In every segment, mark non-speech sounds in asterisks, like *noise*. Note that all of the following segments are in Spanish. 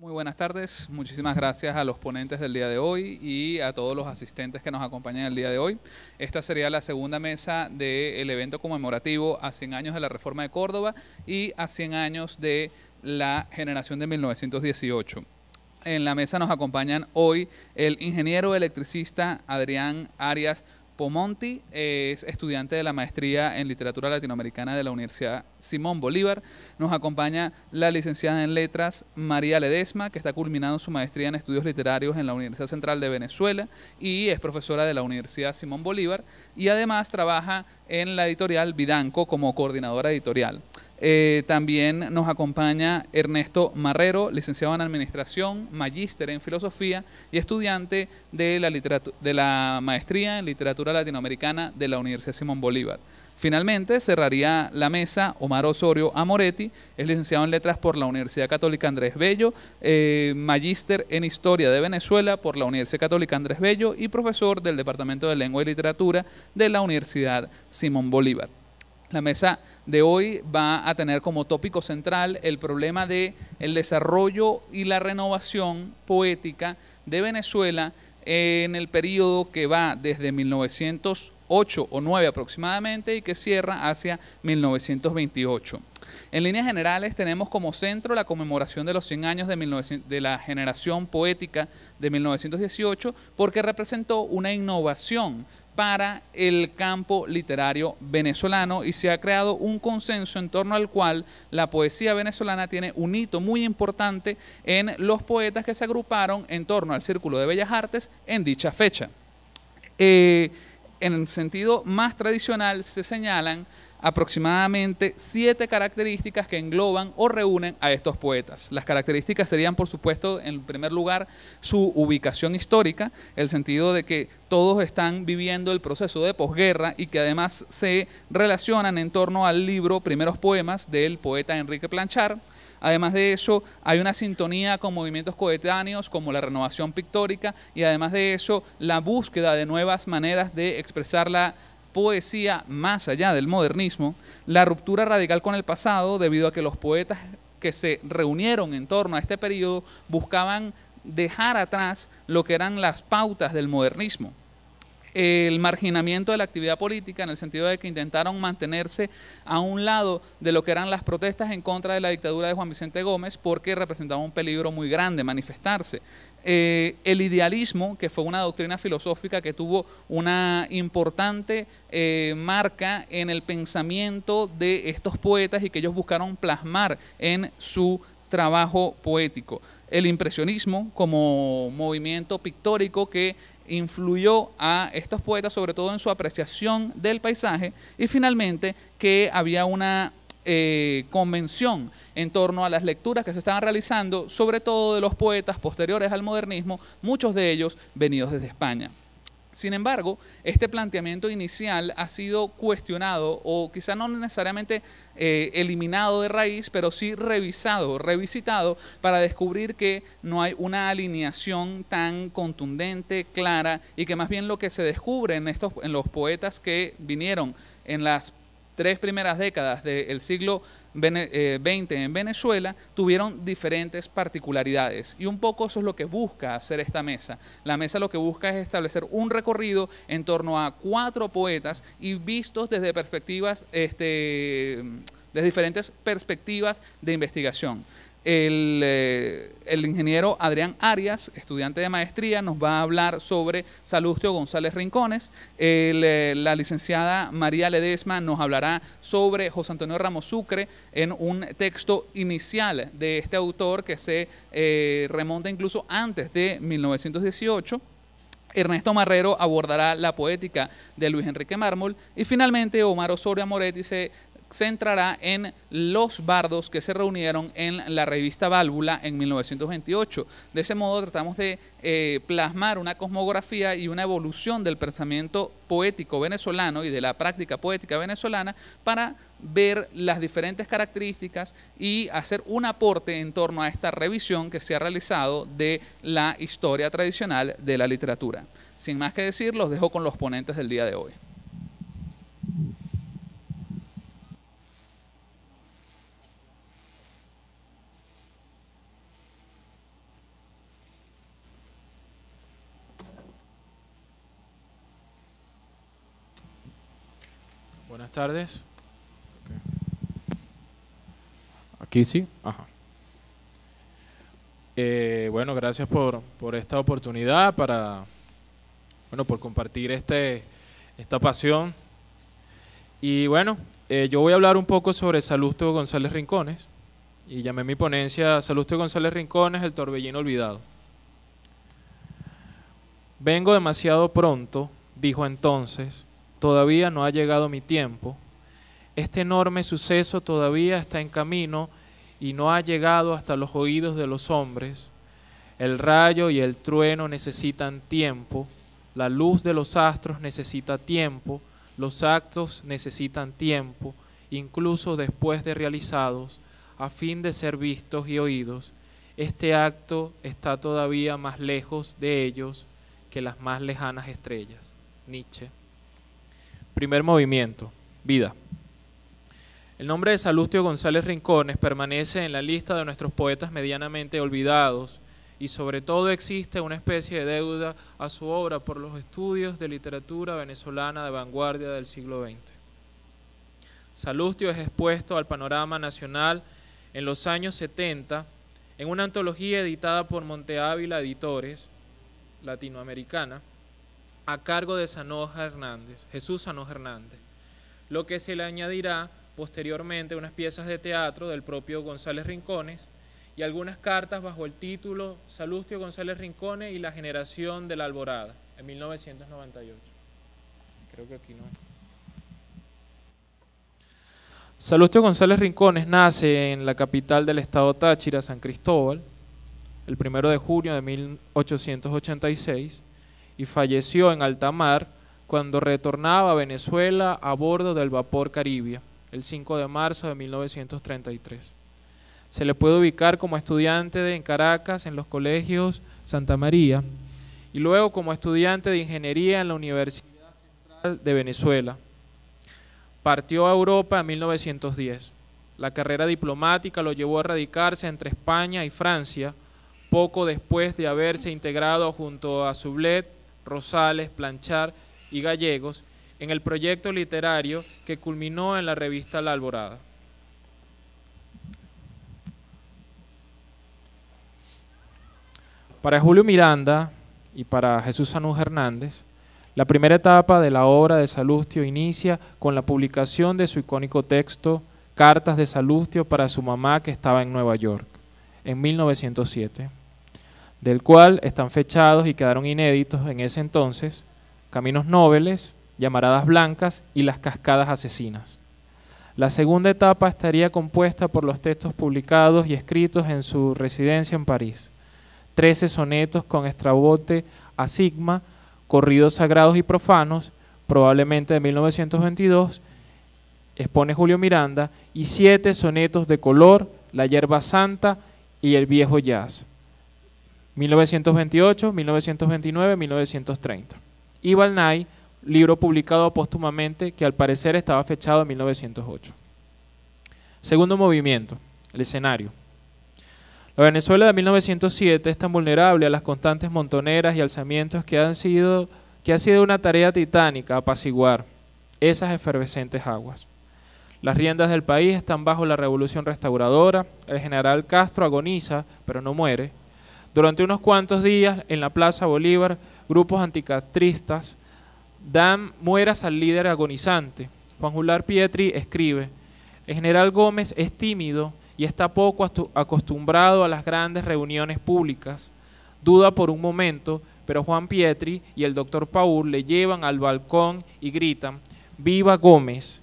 Muy buenas tardes, muchísimas gracias a los ponentes del día de hoy y a todos los asistentes que nos acompañan el día de hoy. Esta sería la segunda mesa del evento conmemorativo a 100 años de la Reforma de Córdoba y a 100 años de la generación de 1918. En la mesa nos acompañan hoy el ingeniero electricista Adrián Arias Pomonti es estudiante de la maestría en literatura latinoamericana de la Universidad Simón Bolívar. Nos acompaña la licenciada en letras María Ledesma, que está culminando su maestría en estudios literarios en la Universidad Central de Venezuela y es profesora de la Universidad Simón Bolívar y además trabaja en la editorial Vidanco como coordinadora editorial. Eh, también nos acompaña Ernesto Marrero, licenciado en Administración, magíster en Filosofía y estudiante de la, Maestría en Literatura Latinoamericana de la Universidad Simón Bolívar. Finalmente, cerraría la mesa Omar Osorio Amoretti, es licenciado en Letras por la Universidad Católica Andrés Bello, eh, magíster en Historia de Venezuela por la Universidad Católica Andrés Bello y profesor del Departamento de Lengua y Literatura de la Universidad Simón Bolívar. La mesa de hoy va a tener como tópico central el problema de el desarrollo y la renovación poética de Venezuela en el periodo que va desde 1908 o 9 aproximadamente y que cierra hacia 1928. En líneas generales tenemos como centro la conmemoración de los 100 años de, de la generación poética de 1918 porque representó una innovación para el campo literario venezolano y se ha creado un consenso en torno al cual la poesía venezolana tiene un hito muy importante en los poetas que se agruparon en torno al Círculo de Bellas Artes en dicha fecha. Eh, en el sentido más tradicional se señalan aproximadamente siete características que engloban o reúnen a estos poetas. Las características serían, por supuesto, en primer lugar, su ubicación histórica, el sentido de que todos están viviendo el proceso de posguerra y que además se relacionan en torno al libro Primeros Poemas del poeta Enrique Planchar. Además de eso, hay una sintonía con movimientos coetáneos como la renovación pictórica y además de eso, la búsqueda de nuevas maneras de expresar la poesía más allá del modernismo, la ruptura radical con el pasado debido a que los poetas que se reunieron en torno a este periodo buscaban dejar atrás lo que eran las pautas del modernismo el marginamiento de la actividad política en el sentido de que intentaron mantenerse a un lado de lo que eran las protestas en contra de la dictadura de Juan Vicente Gómez porque representaba un peligro muy grande manifestarse. Eh, el idealismo, que fue una doctrina filosófica que tuvo una importante eh, marca en el pensamiento de estos poetas y que ellos buscaron plasmar en su trabajo poético. El impresionismo como movimiento pictórico que influyó a estos poetas, sobre todo en su apreciación del paisaje, y finalmente que había una eh, convención en torno a las lecturas que se estaban realizando, sobre todo de los poetas posteriores al modernismo, muchos de ellos venidos desde España. Sin embargo, este planteamiento inicial ha sido cuestionado o quizá no necesariamente eh, eliminado de raíz, pero sí revisado, revisitado para descubrir que no hay una alineación tan contundente, clara, y que más bien lo que se descubre en, estos, en los poetas que vinieron en las tres primeras décadas del siglo 20 eh, en Venezuela, tuvieron diferentes particularidades. Y un poco eso es lo que busca hacer esta mesa. La mesa lo que busca es establecer un recorrido en torno a cuatro poetas y vistos desde perspectivas... Este, desde diferentes perspectivas de investigación. Eh, el, ingeniero Adrián Arias, estudiante de maestría, nos va a hablar sobre Salustio González Rincones. Eh, la licenciada María Ledesma nos hablará sobre José Antonio Ramos Sucre en un texto inicial de este autor que se eh, remonta incluso antes de 1918. Ernesto Marrero abordará la poética de Luis Enrique Mármol y finalmente Omar Osorio Moretti se centrará en los bardos que se reunieron en la revista Válvula en 1928. De ese modo tratamos de eh, plasmar una cosmografía y una evolución del pensamiento poético venezolano y de la práctica poética venezolana para ver las diferentes características y hacer un aporte en torno a esta revisión que se ha realizado de la historia tradicional de la literatura. Sin más que decir, los dejo con los ponentes del día de hoy. tardes. Aquí sí. Eh, bueno, gracias por, esta oportunidad para, bueno, por compartir este, esta pasión. Y bueno, eh, yo voy a hablar un poco sobre Salustio González Rincones y llamé mi ponencia Salustio González Rincones, el torbellino olvidado. Vengo demasiado pronto, dijo entonces, todavía no ha llegado mi tiempo. Este enorme suceso todavía está en camino y no ha llegado hasta los oídos de los hombres. El rayo y el trueno necesitan tiempo, la luz de los astros necesita tiempo, los actos necesitan tiempo, incluso después de realizados, a fin de ser vistos y oídos. Este acto está todavía más lejos de ellos que las más lejanas estrellas. Nietzsche. Primer movimiento, vida. El nombre de Salustio González Rincones permanece en la lista de nuestros poetas medianamente olvidados y sobre todo existe una especie de deuda a su obra por los estudios de literatura venezolana de vanguardia del siglo XX. Salustio es expuesto al panorama nacional en los años 70 en una antología editada por Monte Ávila Editores, latinoamericana, a cargo de Sanoja Hernández, Jesús Sanoja Hernández, lo que se le añadirá posteriormente unas piezas de teatro del propio González Rincones y algunas cartas bajo el título Salustio González Rincones y la generación de la alborada, en 1998. Creo que aquí no Salustio González Rincones nace en la capital del estado Táchira, San Cristóbal, el primero de junio de 1886 y falleció en alta mar cuando retornaba a Venezuela a bordo del vapor Caribia, el 5 de marzo de 1933. Se le puede ubicar como estudiante en Caracas en los colegios Santa María y luego como estudiante de ingeniería en la Universidad Central de Venezuela. Partió a Europa en 1910. La carrera diplomática lo llevó a radicarse entre España y Francia poco después de haberse integrado junto a Sublet Rosales, Planchar y Gallegos en el proyecto literario que culminó en la revista La Alborada. Para Julio Miranda y para Jesús Sanú Hernández, la primera etapa de la obra de Salustio inicia con la publicación de su icónico texto Cartas de Salustio para su mamá que estaba en Nueva York en 1907 del cual están fechados y quedaron inéditos en ese entonces Caminos Nobles, Llamaradas Blancas y Las Cascadas Asesinas. La segunda etapa estaría compuesta por los textos publicados y escritos en su residencia en París. Trece sonetos con estrabote a Sigma, corridos sagrados y profanos, probablemente de 1922, expone Julio Miranda, y siete sonetos de color, La hierba santa y El viejo jazz. 1928, 1929, 1930. Y nay libro publicado póstumamente que al parecer estaba fechado en 1908. Segundo movimiento, el escenario. La Venezuela de 1907 es tan vulnerable a las constantes montoneras y alzamientos que, han sido, que ha sido una tarea titánica apaciguar esas efervescentes aguas. Las riendas del país están bajo la revolución restauradora, el general Castro agoniza, pero no muere, durante unos cuantos días en la Plaza Bolívar, grupos anticatristas dan mueras al líder agonizante. Juan Jular Pietri escribe, el general Gómez es tímido y está poco acostumbrado a las grandes reuniones públicas. Duda por un momento, pero Juan Pietri y el doctor Paul le llevan al balcón y gritan, viva Gómez.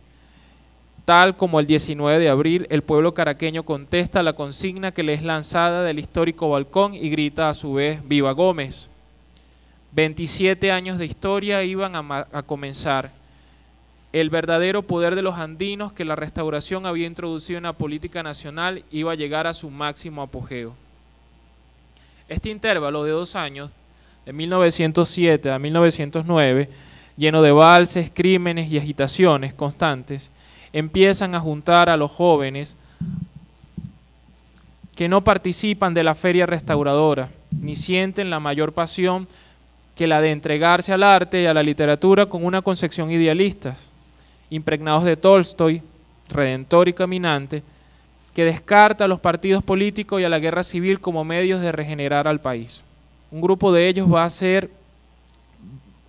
Tal como el 19 de abril, el pueblo caraqueño contesta la consigna que le es lanzada del histórico balcón y grita a su vez Viva Gómez. 27 años de historia iban a, comenzar. El verdadero poder de los andinos que la restauración había introducido en la política nacional iba a llegar a su máximo apogeo. Este intervalo de dos años, de 1907 a 1909, lleno de valses, crímenes y agitaciones constantes, empiezan a juntar a los jóvenes que no participan de la feria restauradora, ni sienten la mayor pasión que la de entregarse al arte y a la literatura con una concepción idealista, impregnados de Tolstoy, redentor y caminante, que descarta a los partidos políticos y a la guerra civil como medios de regenerar al país. Un grupo de ellos va a ser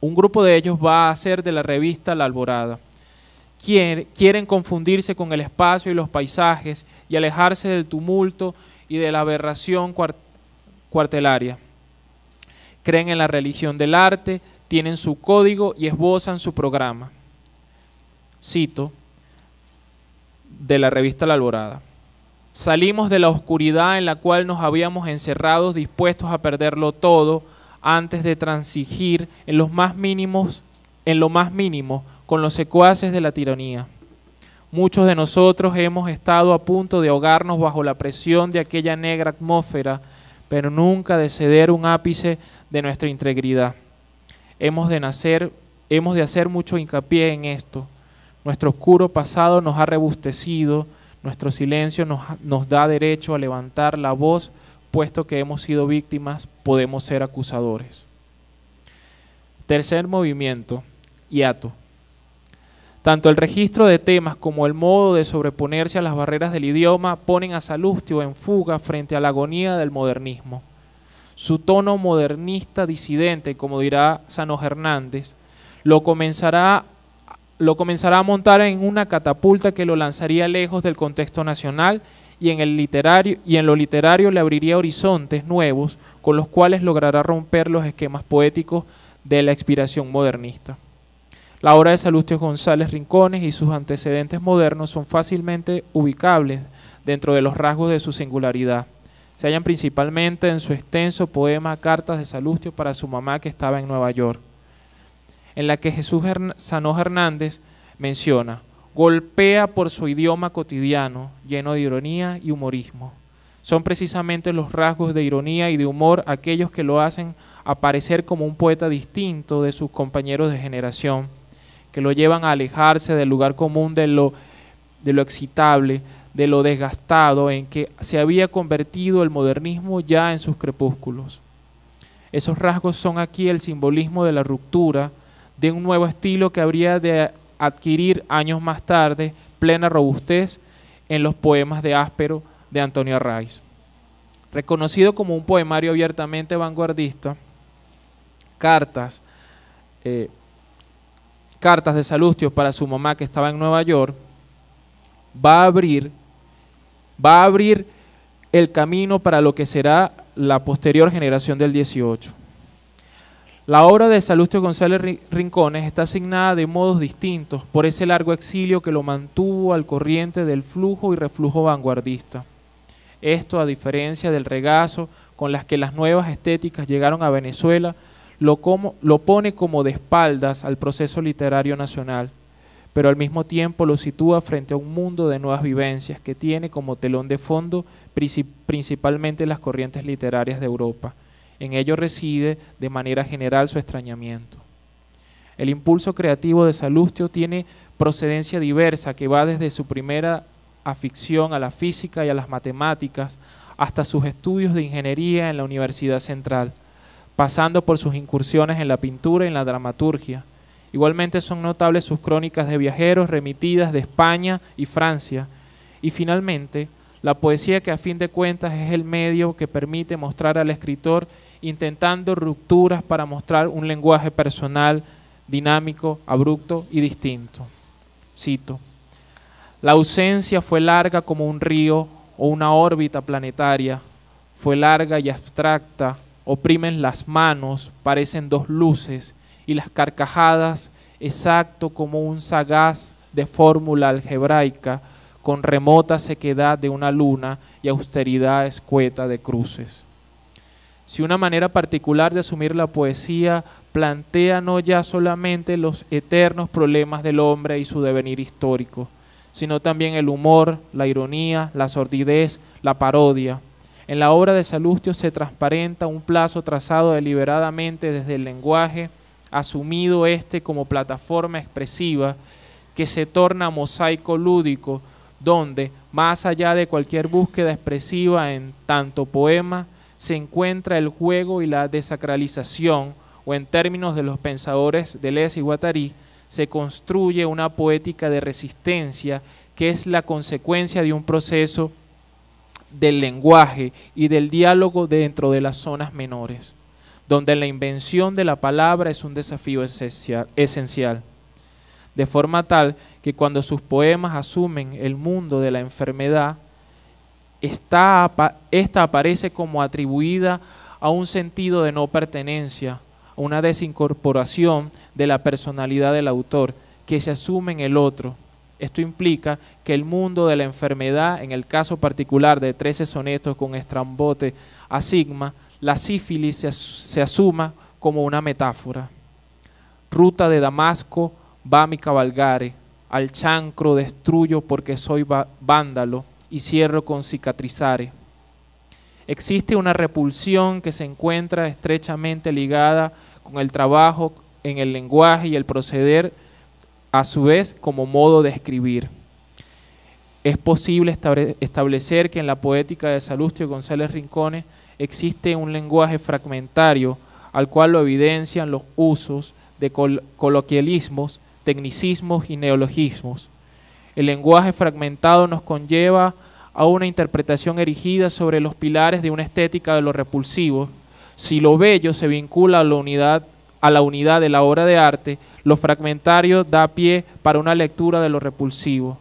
un grupo de ellos va a ser de la revista La Alborada, quieren confundirse con el espacio y los paisajes y alejarse del tumulto y de la aberración cuartelaria. Creen en la religión del arte, tienen su código y esbozan su programa. Cito de la revista La Alborada. Salimos de la oscuridad en la cual nos habíamos encerrado dispuestos a perderlo todo antes de transigir en los más mínimos en lo más mínimo con los secuaces de la tiranía. Muchos de nosotros hemos estado a punto de ahogarnos bajo la presión de aquella negra atmósfera, pero nunca de ceder un ápice de nuestra integridad. Hemos de, nacer, hemos de hacer mucho hincapié en esto. Nuestro oscuro pasado nos ha rebustecido, nuestro silencio nos, nos da derecho a levantar la voz, puesto que hemos sido víctimas, podemos ser acusadores. Tercer movimiento, hiato. Tanto el registro de temas como el modo de sobreponerse a las barreras del idioma ponen a Salustio en fuga frente a la agonía del modernismo. Su tono modernista disidente, como dirá Sano Hernández, lo comenzará, lo comenzará a montar en una catapulta que lo lanzaría lejos del contexto nacional y en, el literario, y en lo literario le abriría horizontes nuevos con los cuales logrará romper los esquemas poéticos de la expiración modernista. La obra de Salustio González Rincones y sus antecedentes modernos son fácilmente ubicables dentro de los rasgos de su singularidad. Se hallan principalmente en su extenso poema Cartas de Salustio para su mamá que estaba en Nueva York, en la que Jesús Sanó Hernández menciona, golpea por su idioma cotidiano, lleno de ironía y humorismo. Son precisamente los rasgos de ironía y de humor aquellos que lo hacen aparecer como un poeta distinto de sus compañeros de generación que lo llevan a alejarse del lugar común de lo, de lo excitable, de lo desgastado en que se había convertido el modernismo ya en sus crepúsculos. Esos rasgos son aquí el simbolismo de la ruptura, de un nuevo estilo que habría de adquirir años más tarde plena robustez en los poemas de Áspero de Antonio Arraiz. Reconocido como un poemario abiertamente vanguardista, Cartas, eh, cartas de Salustio para su mamá que estaba en Nueva York, va a abrir, va a abrir el camino para lo que será la posterior generación del 18. La obra de Salustio González Rincones está asignada de modos distintos por ese largo exilio que lo mantuvo al corriente del flujo y reflujo vanguardista. Esto a diferencia del regazo con las que las nuevas estéticas llegaron a Venezuela lo, pone como de espaldas al proceso literario nacional, pero al mismo tiempo lo sitúa frente a un mundo de nuevas vivencias que tiene como telón de fondo principalmente las corrientes literarias de Europa. En ello reside de manera general su extrañamiento. El impulso creativo de Salustio tiene procedencia diversa que va desde su primera afición a la física y a las matemáticas hasta sus estudios de ingeniería en la Universidad Central pasando por sus incursiones en la pintura y en la dramaturgia. Igualmente son notables sus crónicas de viajeros remitidas de España y Francia. Y finalmente, la poesía que a fin de cuentas es el medio que permite mostrar al escritor intentando rupturas para mostrar un lenguaje personal, dinámico, abrupto y distinto. Cito, la ausencia fue larga como un río o una órbita planetaria, fue larga y abstracta oprimen las manos, parecen dos luces, y las carcajadas, exacto como un sagaz de fórmula algebraica, con remota sequedad de una luna y austeridad escueta de cruces. Si una manera particular de asumir la poesía plantea no ya solamente los eternos problemas del hombre y su devenir histórico, sino también el humor, la ironía, la sordidez, la parodia, en la obra de Salustio se transparenta un plazo trazado deliberadamente desde el lenguaje, asumido este como plataforma expresiva, que se torna mosaico lúdico, donde, más allá de cualquier búsqueda expresiva en tanto poema, se encuentra el juego y la desacralización, o en términos de los pensadores Deleuze y Guattari, se construye una poética de resistencia que es la consecuencia de un proceso del lenguaje y del diálogo dentro de las zonas menores, donde la invención de la palabra es un desafío esencial, de forma tal que cuando sus poemas asumen el mundo de la enfermedad, esta, aparece como atribuida a un sentido de no pertenencia, a una desincorporación de la personalidad del autor que se asume en el otro esto implica que el mundo de la enfermedad, en el caso particular de 13 sonetos con estrambote a sigma, la sífilis se, asuma como una metáfora. Ruta de Damasco va mi cabalgare, al chancro destruyo porque soy vándalo y cierro con cicatrizare. Existe una repulsión que se encuentra estrechamente ligada con el trabajo en el lenguaje y el proceder a su vez como modo de escribir. Es posible establecer que en la poética de Salustio González Rincones existe un lenguaje fragmentario al cual lo evidencian los usos de coloquialismos, tecnicismos y neologismos. El lenguaje fragmentado nos conlleva a una interpretación erigida sobre los pilares de una estética de lo repulsivo. Si lo bello se vincula a la unidad a la unidad de la obra de arte, lo fragmentario da pie para una lectura de lo repulsivo,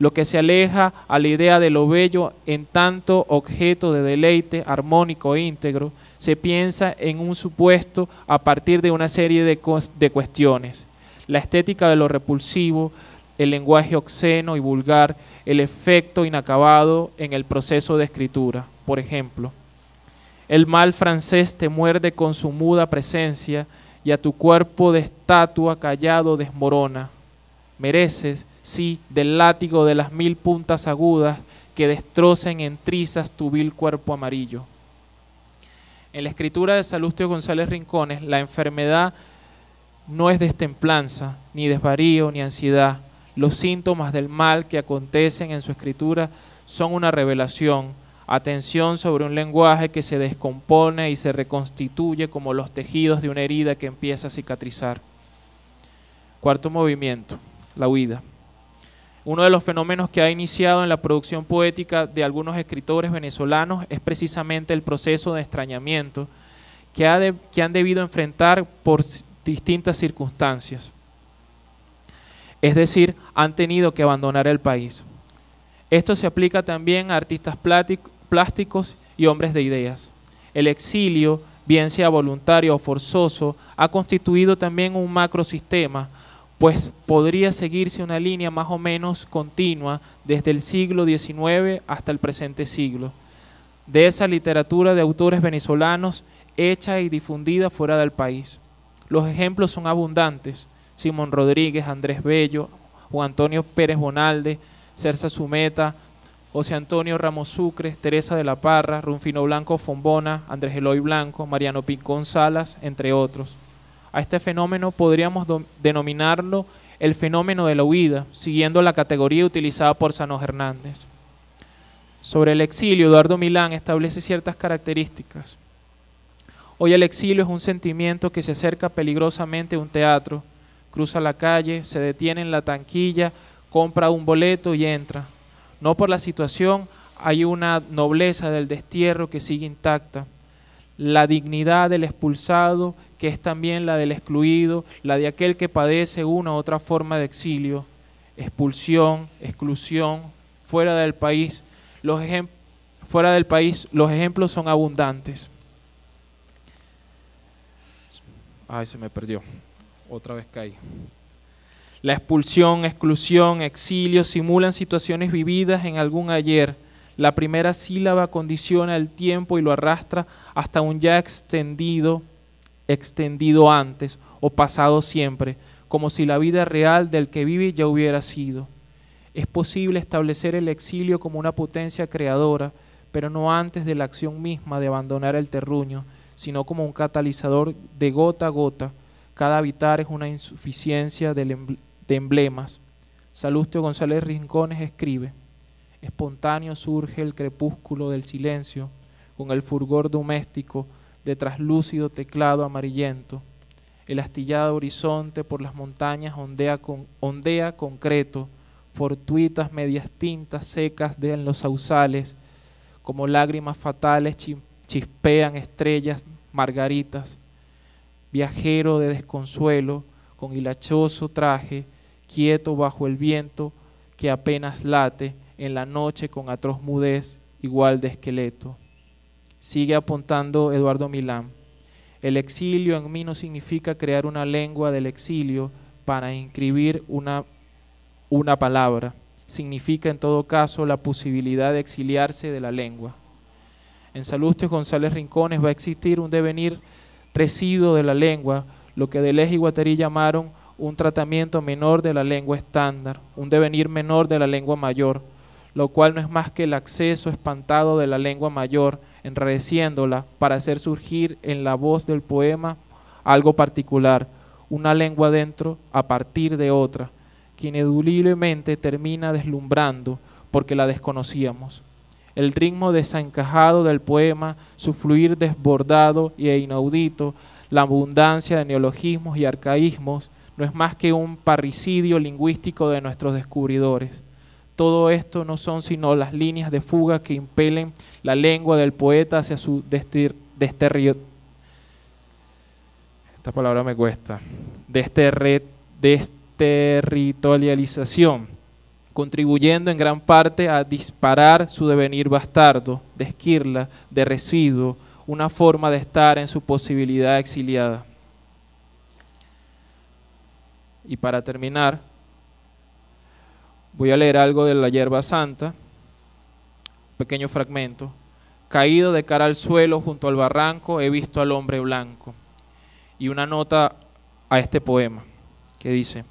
lo que se aleja a la idea de lo bello en tanto objeto de deleite armónico e íntegro, se piensa en un supuesto a partir de una serie de, de cuestiones. La estética de lo repulsivo, el lenguaje obsceno y vulgar, el efecto inacabado en el proceso de escritura, por ejemplo. El mal francés te muerde con su muda presencia y a tu cuerpo de estatua callado desmorona. Mereces, sí, del látigo de las mil puntas agudas que destrocen en trizas tu vil cuerpo amarillo. En la escritura de Salustio González Rincones, la enfermedad no es destemplanza, ni desvarío, ni ansiedad. Los síntomas del mal que acontecen en su escritura son una revelación atención sobre un lenguaje que se descompone y se reconstituye como los tejidos de una herida que empieza a cicatrizar. Cuarto movimiento, la huida. Uno de los fenómenos que ha iniciado en la producción poética de algunos escritores venezolanos es precisamente el proceso de extrañamiento que, ha que han debido enfrentar por distintas circunstancias. Es decir, han tenido que abandonar el país. Esto se aplica también a artistas plásticos y hombres de ideas. El exilio, bien sea voluntario o forzoso, ha constituido también un macrosistema, pues podría seguirse una línea más o menos continua desde el siglo XIX hasta el presente siglo. De esa literatura de autores venezolanos hecha y difundida fuera del país. Los ejemplos son abundantes. Simón Rodríguez, Andrés Bello, Juan Antonio Pérez Bonalde, Cersa Sumeta, José Antonio Ramos Sucre, Teresa de la Parra, Runfino Blanco Fombona, Andrés Eloy Blanco, Mariano Pincón Salas, entre otros. A este fenómeno podríamos denominarlo el fenómeno de la huida, siguiendo la categoría utilizada por Sanos Hernández. Sobre el exilio, Eduardo Milán establece ciertas características. Hoy el exilio es un sentimiento que se acerca peligrosamente a un teatro, cruza la calle, se detiene en la tanquilla, compra un boleto y entra, no por la situación, hay una nobleza del destierro que sigue intacta, la dignidad del expulsado, que es también la del excluido, la de aquel que padece una u otra forma de exilio, expulsión, exclusión, fuera del país. Los fuera del país, los ejemplos son abundantes. Ay, se me perdió. Otra vez caí. La expulsión, exclusión, exilio simulan situaciones vividas en algún ayer. La primera sílaba condiciona el tiempo y lo arrastra hasta un ya extendido, extendido antes o pasado siempre, como si la vida real del que vive ya hubiera sido. Es posible establecer el exilio como una potencia creadora, pero no antes de la acción misma de abandonar el terruño, sino como un catalizador de gota a gota. Cada habitar es una insuficiencia del, em- de emblemas. Salustio González Rincones escribe, espontáneo surge el crepúsculo del silencio con el furgor doméstico de traslúcido teclado amarillento. El astillado horizonte por las montañas ondea, concreto, fortuitas medias tintas secas de los ausales, como lágrimas fatales chispean estrellas margaritas. Viajero de desconsuelo, con hilachoso traje, quieto bajo el viento que apenas late en la noche con atroz mudez igual de esqueleto. Sigue apuntando Eduardo Milán. El exilio en mí no significa crear una lengua del exilio para inscribir una, una palabra. Significa en todo caso la posibilidad de exiliarse de la lengua. En Salustio González Rincones va a existir un devenir residuo de la lengua, lo que Deleuze y Guaterí llamaron un tratamiento menor de la lengua estándar, un devenir menor de la lengua mayor, lo cual no es más que el acceso espantado de la lengua mayor, enrareciéndola para hacer surgir en la voz del poema algo particular, una lengua dentro a partir de otra, que ineduliblemente termina deslumbrando porque la desconocíamos. El ritmo desencajado del poema, su fluir desbordado e inaudito, la abundancia de neologismos y arcaísmos, no es más que un parricidio lingüístico de nuestros descubridores. Todo esto no son sino las líneas de fuga que impelen la lengua del poeta hacia su Esta palabra me cuesta. desterritorialización, contribuyendo en gran parte a disparar su devenir bastardo, de esquirla, de residuo, una forma de estar en su posibilidad exiliada. Y para terminar, voy a leer algo de la hierba santa, pequeño fragmento. Caído de cara al suelo junto al barranco, he visto al hombre blanco. Y una nota a este poema, que dice,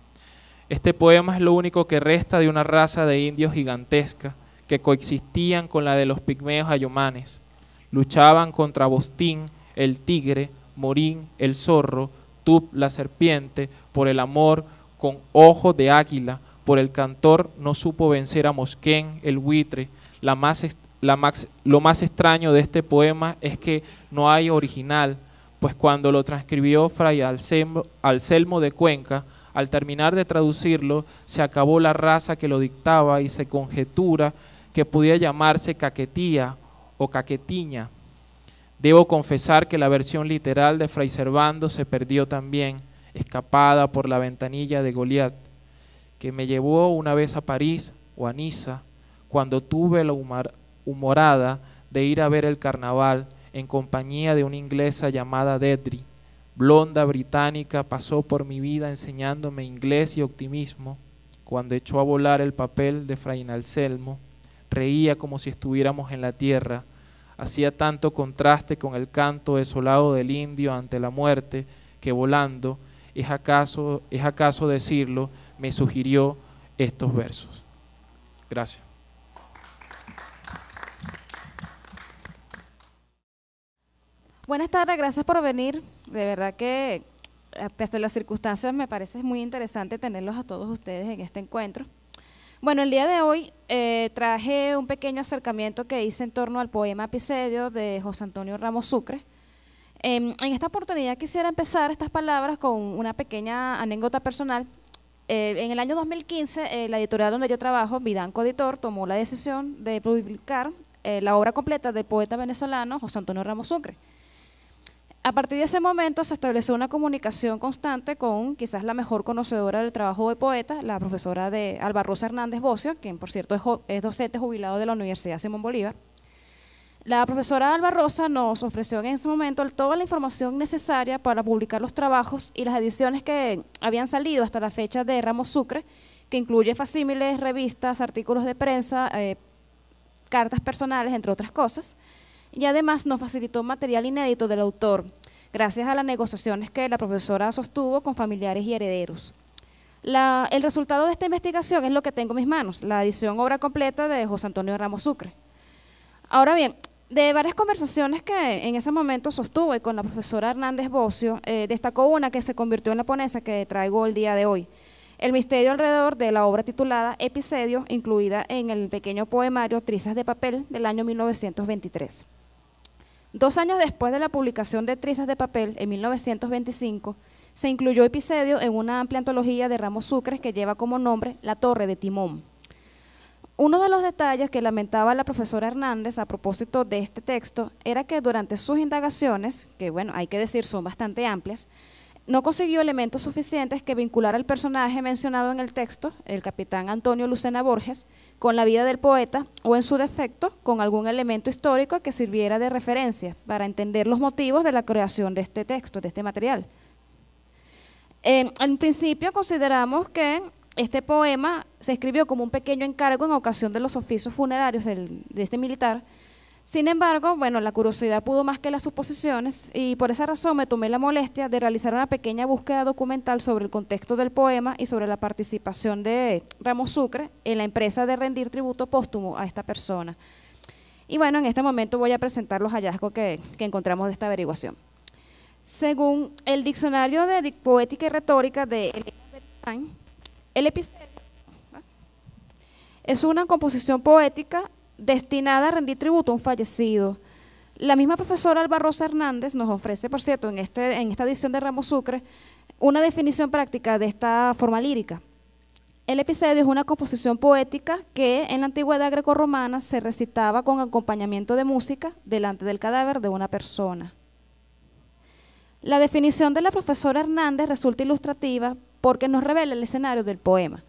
este poema es lo único que resta de una raza de indios gigantesca que coexistían con la de los pigmeos ayomanes. Luchaban contra Bostín, el tigre, Morín, el zorro la serpiente, por el amor con ojo de águila, por el cantor no supo vencer a Mosquén, el buitre. La más, la más, lo más extraño de este poema es que no hay original, pues cuando lo transcribió Fray Alcemo de Cuenca, al terminar de traducirlo, se acabó la raza que lo dictaba y se conjetura que podía llamarse caquetía o caquetiña Debo confesar que la versión literal de Fray Servando se perdió también, escapada por la ventanilla de Goliat, que me llevó una vez a París o a Niza, cuando tuve la humorada de ir a ver el carnaval en compañía de una inglesa llamada Dedri, blonda británica, pasó por mi vida enseñándome inglés y optimismo. Cuando echó a volar el papel de Fray Anselmo, reía como si estuviéramos en la tierra, hacía tanto contraste con el canto desolado del indio ante la muerte, que volando, es acaso, es acaso decirlo, me sugirió estos versos. Gracias. Buenas tardes, gracias por venir. De verdad que, a pesar de las circunstancias, me parece muy interesante tenerlos a todos ustedes en este encuentro. Bueno, el día de hoy eh, traje un pequeño acercamiento que hice en torno al poema Episodio de José Antonio Ramos Sucre. Em, en esta oportunidad quisiera empezar estas palabras con una pequeña anécdota personal. Eh, en el año 2015, eh, la editorial donde yo trabajo, Vidanco Editor, tomó la decisión de publicar la obra completa del poeta venezolano José Antonio Ramos Sucre a partir de ese momento se estableció una comunicación constante con quizás la mejor conocedora del trabajo de poeta, la profesora de Rosa Hernández Bocio, quien por cierto es, docente jubilado de la Universidad Simón Bolívar. La profesora Rosa nos ofreció en ese momento toda la información necesaria para publicar los trabajos y las ediciones que habían salido hasta la fecha de Ramos Sucre, que incluye facímiles, revistas, artículos de prensa, eh, cartas personales, entre otras cosas y además nos facilitó material inédito del autor, gracias a las negociaciones que la profesora sostuvo con familiares y herederos. el resultado de esta investigación es lo que tengo en mis manos, la edición obra completa de José Antonio Ramos Sucre. Ahora bien, de varias conversaciones que en ese momento sostuve con la profesora Hernández Bocio, eh, destacó una que se convirtió en la ponencia que traigo el día de hoy. El misterio alrededor de la obra titulada Episodio, incluida en el pequeño poemario Trizas de Papel del año 1923. Dos años después de la publicación de Trizas de Papel, en 1925, se incluyó epicedio en una amplia antología de Ramos Sucres que lleva como nombre La Torre de Timón. Uno de los detalles que lamentaba la profesora Hernández a propósito de este texto era que durante sus indagaciones, que bueno, hay que decir son bastante amplias, no consiguió elementos suficientes que vincular al personaje mencionado en el texto, el capitán Antonio Lucena Borges, con la vida del poeta o en su defecto con algún elemento histórico que sirviera de referencia para entender los motivos de la creación de este texto, de este material. Eh, en principio consideramos que este poema se escribió como un pequeño encargo en ocasión de los oficios funerarios de este militar sin embargo, bueno, la curiosidad pudo más que las suposiciones y por esa razón me tomé la molestia de realizar una pequeña búsqueda documental sobre el contexto del poema y sobre la participación de Ramos Sucre en la empresa de rendir tributo póstumo a esta persona. Y bueno, en este momento voy a presentar los hallazgos que, encontramos de esta averiguación. Según el diccionario de poética y retórica de el epistel ¿ah? es una composición poética destinada a rendir tributo a un fallecido. La misma profesora Alba Rosa Hernández nos ofrece, por cierto, este, en, esta edición de Ramos Sucre, una definición práctica de esta forma lírica. El episodio es una composición poética que en la antigüedad grecorromana se recitaba con acompañamiento de música delante del cadáver de una persona. La definición de la profesora Hernández resulta ilustrativa porque nos revela el escenario del poema.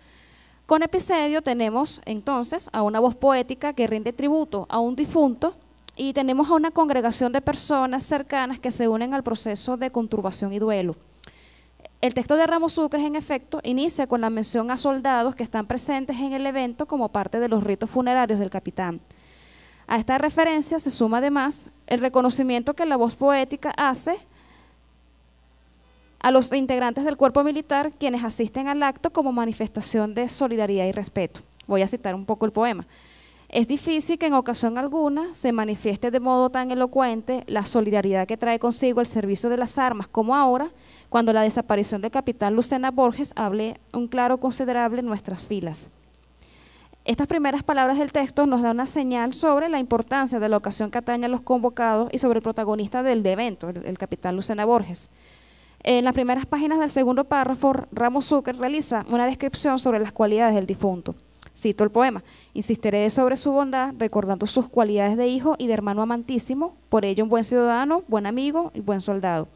Con episodio tenemos entonces a una voz poética que rinde tributo a un difunto y tenemos a una congregación de personas cercanas que se unen al proceso de conturbación y duelo. El texto de Ramos Sucres, en efecto, inicia con la mención a soldados que están presentes en el evento como parte de los ritos funerarios del capitán. A esta referencia se suma además el reconocimiento que la voz poética hace a los integrantes del cuerpo militar quienes asisten al acto como manifestación de solidaridad y respeto. Voy a citar un poco el poema. Es difícil que en ocasión alguna se manifieste de modo tan elocuente la solidaridad que trae consigo el servicio de las armas como ahora, cuando la desaparición del capitán Lucena Borges hable un claro considerable en nuestras filas. Estas primeras palabras del texto nos dan una señal sobre la importancia de la ocasión que atañe a los convocados y sobre el protagonista del evento, el capitán Lucena Borges. En las primeras páginas del segundo párrafo, Ramos Zucker realiza una descripción sobre las cualidades del difunto. Cito el poema, insistiré sobre su bondad, recordando sus cualidades de hijo y de hermano amantísimo, por ello un buen ciudadano, buen amigo y buen soldado.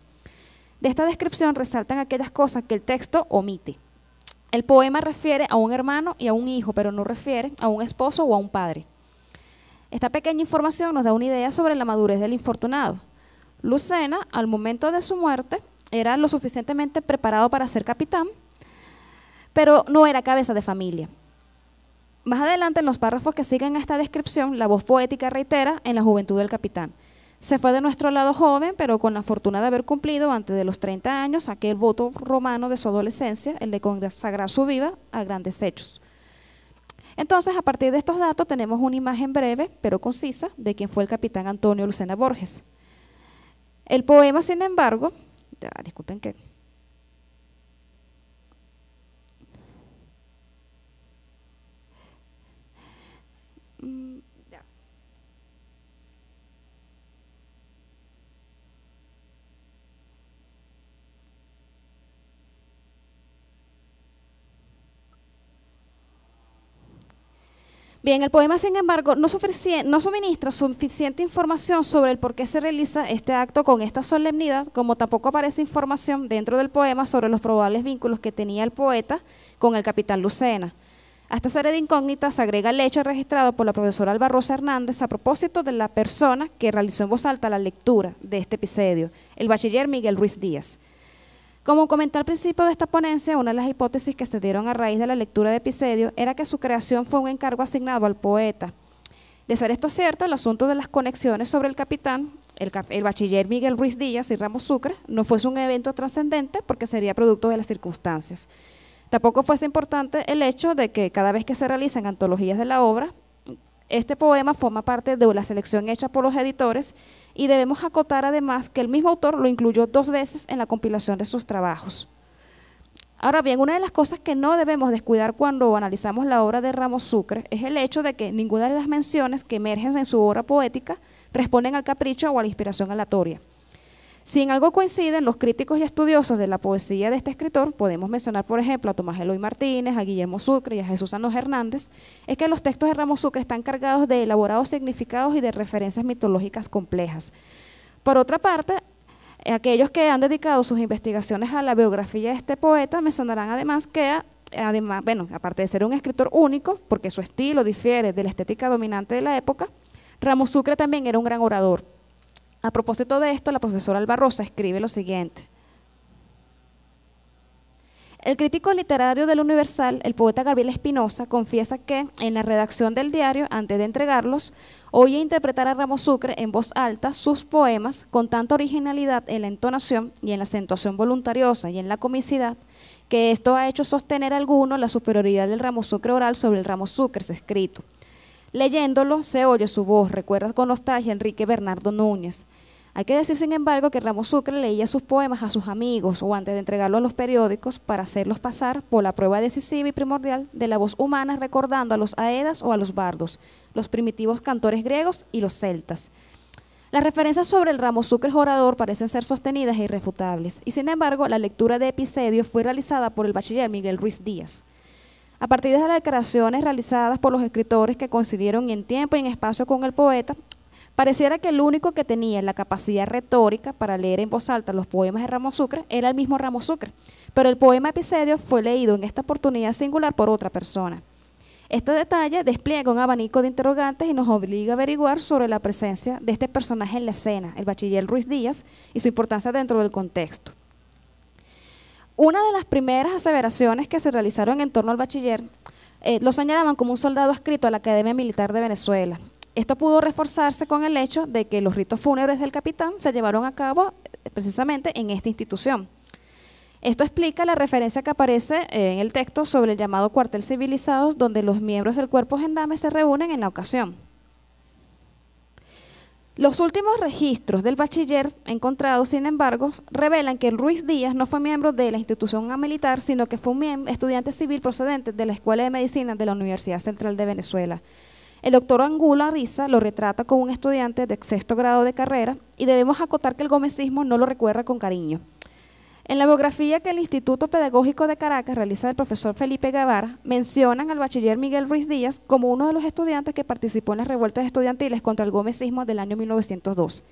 De esta descripción resaltan aquellas cosas que el texto omite. El poema refiere a un hermano y a un hijo, pero no refiere a un esposo o a un padre. Esta pequeña información nos da una idea sobre la madurez del infortunado. Lucena, al momento de su muerte, era lo suficientemente preparado para ser capitán, pero no era cabeza de familia. Más adelante, en los párrafos que siguen a esta descripción, la voz poética reitera en la juventud del capitán. Se fue de nuestro lado joven, pero con la fortuna de haber cumplido antes de los 30 años aquel voto romano de su adolescencia, el de consagrar su vida a grandes hechos. Entonces, a partir de estos datos tenemos una imagen breve, pero concisa, de quien fue el capitán Antonio Lucena Borges. El poema, sin embargo, Ah, disculpen que Bien, el poema, sin embargo, no, suministra suficiente información sobre el por qué se realiza este acto con esta solemnidad, como tampoco aparece información dentro del poema sobre los probables vínculos que tenía el poeta con el capitán Lucena. A esta serie de incógnitas se agrega el hecho registrado por la profesora Rosa Hernández a propósito de la persona que realizó en voz alta la lectura de este episodio, el bachiller Miguel Ruiz Díaz. Como comenté al principio de esta ponencia, una de las hipótesis que se dieron a raíz de la lectura de Episodio era que su creación fue un encargo asignado al poeta. De ser esto cierto, el asunto de las conexiones sobre el capitán, el, el bachiller Miguel Ruiz Díaz y Ramos Sucre, no fuese un evento trascendente porque sería producto de las circunstancias. Tampoco fuese importante el hecho de que cada vez que se realizan antologías de la obra, este poema forma parte de la selección hecha por los editores y debemos acotar además que el mismo autor lo incluyó dos veces en la compilación de sus trabajos. Ahora bien, una de las cosas que no debemos descuidar cuando analizamos la obra de Ramos Sucre es el hecho de que ninguna de las menciones que emergen en su obra poética responden al capricho o a la inspiración aleatoria. Si en algo coinciden los críticos y estudiosos de la poesía de este escritor, podemos mencionar, por ejemplo, a Tomás Eloy Martínez, a Guillermo Sucre y a Jesús Anos Hernández, es que los textos de Ramos Sucre están cargados de elaborados significados y de referencias mitológicas complejas. Por otra parte, aquellos que han dedicado sus investigaciones a la biografía de este poeta mencionarán además que además, bueno, aparte de ser un escritor único, porque su estilo difiere de la estética dominante de la época, Ramos Sucre también era un gran orador. A propósito de esto, la profesora Albarrosa escribe lo siguiente. El crítico literario del Universal, el poeta Gabriel Espinosa, confiesa que en la redacción del diario, antes de entregarlos, oye interpretar a Ramos Sucre en voz alta sus poemas con tanta originalidad en la entonación y en la acentuación voluntariosa y en la comicidad, que esto ha hecho sostener a alguno la superioridad del Ramos Sucre oral sobre el Ramos Sucre escrito. Leyéndolo se oye su voz, recuerda con nostalgia Enrique Bernardo Núñez. Hay que decir, sin embargo, que Ramos Sucre leía sus poemas a sus amigos o antes de entregarlos a los periódicos para hacerlos pasar por la prueba decisiva y primordial de la voz humana recordando a los aedas o a los bardos, los primitivos cantores griegos y los celtas. Las referencias sobre el Ramos Sucre orador parecen ser sostenidas e irrefutables, y sin embargo la lectura de episodios fue realizada por el bachiller Miguel Ruiz Díaz. A partir de las declaraciones realizadas por los escritores que coincidieron en tiempo y en espacio con el poeta, pareciera que el único que tenía la capacidad retórica para leer en voz alta los poemas de Ramos Sucre era el mismo Ramos Sucre, pero el poema Episodio fue leído en esta oportunidad singular por otra persona. Este detalle despliega un abanico de interrogantes y nos obliga a averiguar sobre la presencia de este personaje en la escena, el bachiller Ruiz Díaz, y su importancia dentro del contexto. Una de las primeras aseveraciones que se realizaron en torno al bachiller eh, los lo señalaban como un soldado adscrito a la Academia Militar de Venezuela. Esto pudo reforzarse con el hecho de que los ritos fúnebres del capitán se llevaron a cabo eh, precisamente en esta institución. Esto explica la referencia que aparece eh, en el texto sobre el llamado cuartel civilizado, donde los miembros del cuerpo gendarme se reúnen en la ocasión. Los últimos registros del bachiller encontrados, sin embargo, revelan que Ruiz Díaz no fue miembro de la institución militar, sino que fue un estudiante civil procedente de la Escuela de Medicina de la Universidad Central de Venezuela. El doctor Angulo Ariza lo retrata como un estudiante de sexto grado de carrera y debemos acotar que el gomecismo no lo recuerda con cariño. En la biografía que el Instituto Pedagógico de Caracas realiza el profesor Felipe Guevara, mencionan al bachiller Miguel Ruiz Díaz como uno de los estudiantes que participó en las revueltas estudiantiles contra el gomecismo del año 1902.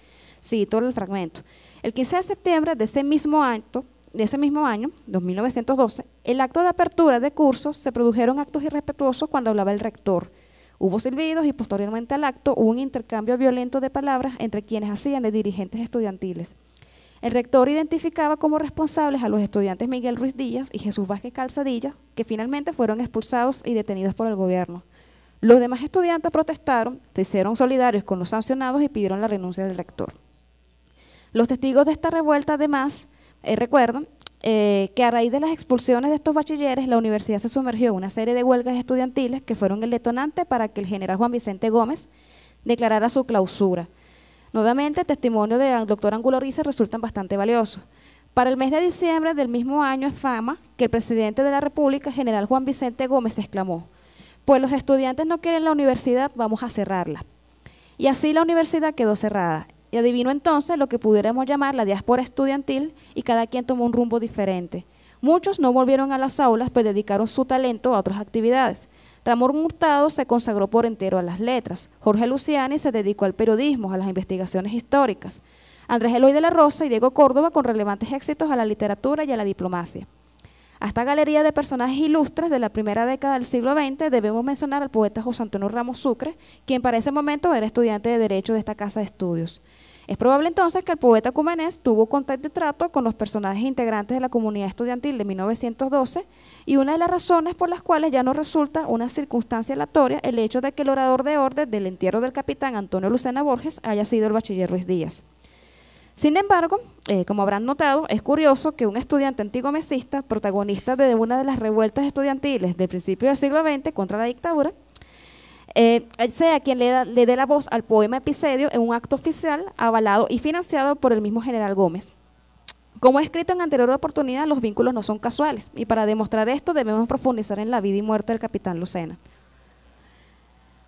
Cito el fragmento. El 15 de septiembre de ese mismo de ese mismo año, 1912, el acto de apertura de cursos se produjeron actos irrespetuosos cuando hablaba el rector. Hubo silbidos y posteriormente al acto hubo un intercambio violento de palabras entre quienes hacían de dirigentes estudiantiles. El rector identificaba como responsables a los estudiantes Miguel Ruiz Díaz y Jesús Vázquez Calzadilla, que finalmente fueron expulsados y detenidos por el gobierno. Los demás estudiantes protestaron, se hicieron solidarios con los sancionados y pidieron la renuncia del rector. Los testigos de esta revuelta, además, eh, recuerdan eh, que a raíz de las expulsiones de estos bachilleres, la universidad se sumergió en una serie de huelgas estudiantiles que fueron el detonante para que el general Juan Vicente Gómez declarara su clausura. Nuevamente, el testimonio del doctor Angulo Rice resultan bastante valiosos. Para el mes de diciembre del mismo año es fama que el presidente de la República, general Juan Vicente Gómez, exclamó, pues los estudiantes no quieren la universidad, vamos a cerrarla. Y así la universidad quedó cerrada. Y adivino entonces lo que pudiéramos llamar la diáspora estudiantil y cada quien tomó un rumbo diferente. Muchos no volvieron a las aulas, pues dedicaron su talento a otras actividades. Ramón Hurtado se consagró por entero a las letras. Jorge Luciani se dedicó al periodismo, a las investigaciones históricas. Andrés Eloy de la Rosa y Diego Córdoba con relevantes éxitos a la literatura y a la diplomacia. A esta galería de personajes ilustres de la primera década del siglo XX debemos mencionar al poeta José Antonio Ramos Sucre, quien para ese momento era estudiante de Derecho de esta casa de estudios. Es probable entonces que el poeta cumanés tuvo contacto y trato con los personajes integrantes de la comunidad estudiantil de 1912 y una de las razones por las cuales ya no resulta una circunstancia aleatoria el hecho de que el orador de orden del entierro del capitán Antonio Lucena Borges haya sido el bachiller Ruiz Díaz. Sin embargo, eh, como habrán notado, es curioso que un estudiante antiguo mesista, protagonista de una de las revueltas estudiantiles del principio del siglo XX contra la dictadura, eh, sea quien le, dé la voz al poema Episodio en un acto oficial avalado y financiado por el mismo general Gómez. Como he escrito en anterior oportunidad, los vínculos no son casuales y para demostrar esto debemos profundizar en la vida y muerte del capitán Lucena.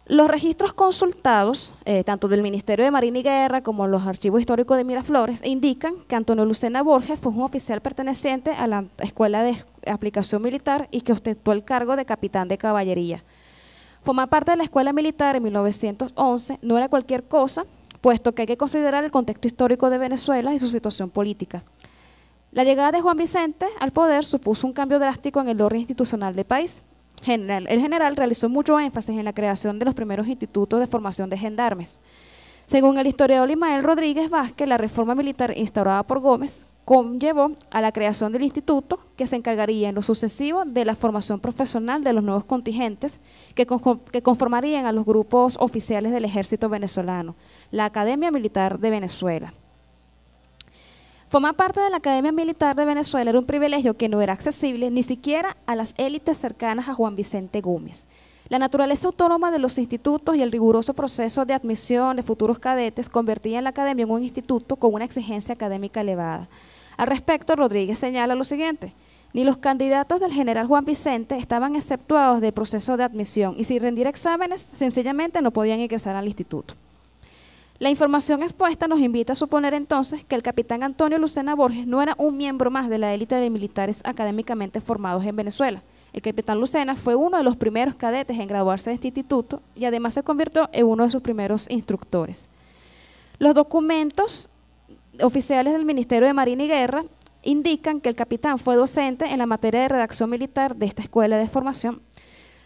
Los registros consultados, eh, tanto del Ministerio de Marina y Guerra como los archivos históricos de Miraflores, indican que Antonio Lucena Borges fue un oficial perteneciente a la Escuela de Aplicación Militar y que ostentó el cargo de capitán de caballería. Formar parte de la escuela militar en 1911 no era cualquier cosa, puesto que hay que considerar el contexto histórico de Venezuela y su situación política. La llegada de Juan Vicente al poder supuso un cambio drástico en el orden institucional del país. el general realizó mucho énfasis en la creación de los primeros institutos de formación de gendarmes. Según el historiador Ismael Rodríguez Vázquez, la reforma militar instaurada por Gómez conllevó a la creación del instituto que se encargaría en lo sucesivo de la formación profesional de los nuevos contingentes que, conformarían a los grupos oficiales del ejército venezolano, la Academia Militar de Venezuela. Formar parte de la Academia Militar de Venezuela era un privilegio que no era accesible ni siquiera a las élites cercanas a Juan Vicente Gómez. La naturaleza autónoma de los institutos y el riguroso proceso de admisión de futuros cadetes convertían la academia en un instituto con una exigencia académica elevada. Al respecto, Rodríguez señala lo siguiente. Ni los candidatos del general Juan Vicente estaban exceptuados del proceso de admisión y sin rendir exámenes sencillamente no podían ingresar al instituto. La información expuesta nos invita a suponer entonces que el capitán Antonio Lucena Borges no era un miembro más de la élite de militares académicamente formados en Venezuela. El capitán Lucena fue uno de los primeros cadetes en graduarse de este instituto y además se convirtió en uno de sus primeros instructores. Los documentos oficiales del Ministerio de Marina y Guerra indican que el capitán fue docente en la materia de redacción militar de esta escuela de formación.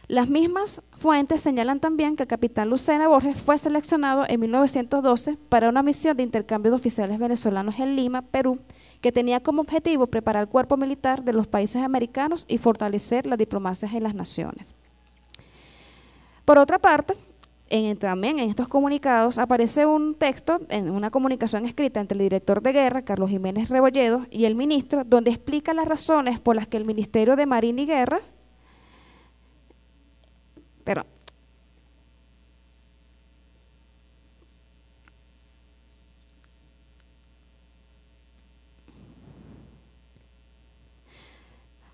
Las mismas fuentes señalan también que el capitán Lucena Borges fue seleccionado en 1912 para una misión de intercambio de oficiales venezolanos en Lima, Perú, que tenía como objetivo preparar el cuerpo militar de los países americanos y fortalecer las diplomacias en las naciones. Por otra parte, también en estos comunicados aparece un texto, en una comunicación escrita entre el director de guerra, Carlos Jiménez Rebolledo, y el ministro, donde explica las razones por las que el Ministerio de Marina y Guerra, Perdón.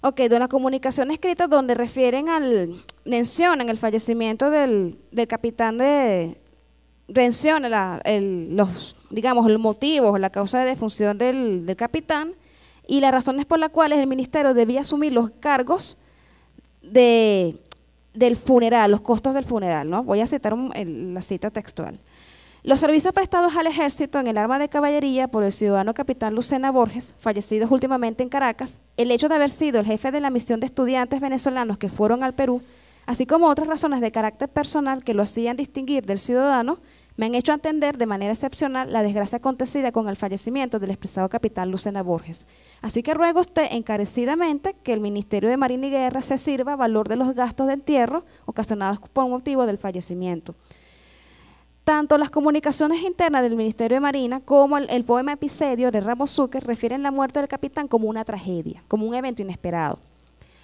Ok, de la comunicación escrita donde refieren al, mencionan el fallecimiento del, del capitán de menciona los digamos los motivos la causa de defunción del, del capitán y las razones por las cuales el ministerio debía asumir los cargos de, del funeral, los costos del funeral. ¿no? Voy a citar la cita textual. Los servicios prestados al ejército en el arma de caballería por el ciudadano capitán Lucena Borges, fallecidos últimamente en Caracas, el hecho de haber sido el jefe de la misión de estudiantes venezolanos que fueron al Perú, así como otras razones de carácter personal que lo hacían distinguir del ciudadano, me han hecho entender de manera excepcional la desgracia acontecida con el fallecimiento del expresado capitán Lucena Borges. Así que ruego usted encarecidamente que el Ministerio de Marina y Guerra se sirva a valor de los gastos de entierro ocasionados por motivo del fallecimiento. Tanto las comunicaciones internas del Ministerio de Marina como el, poema Epicedio de Ramos Zucker refieren la muerte del capitán como una tragedia, como un evento inesperado.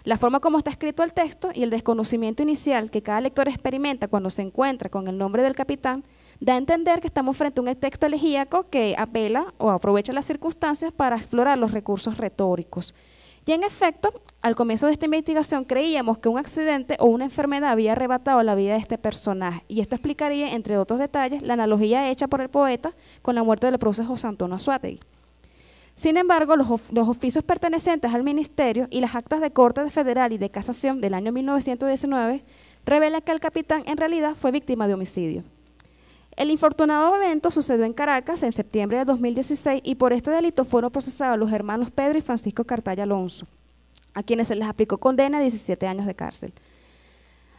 La forma como está escrito el texto y el desconocimiento inicial que cada lector experimenta cuando se encuentra con el nombre del capitán da a entender que estamos frente a un texto elegíaco que apela o aprovecha las circunstancias para explorar los recursos retóricos. Y en efecto, al comienzo de esta investigación creíamos que un accidente o una enfermedad había arrebatado la vida de este personaje, y esto explicaría, entre otros detalles, la analogía hecha por el poeta con la muerte del profesor José Antonio sin embargo, los, oficios pertenecientes al ministerio y las actas de corte federal y de casación del año 1919 revelan que el capitán en realidad fue víctima de homicidio. El infortunado evento sucedió en Caracas en septiembre de 2016 y por este delito fueron procesados los hermanos Pedro y Francisco Cartaya Alonso, a quienes se les aplicó condena de 17 años de cárcel.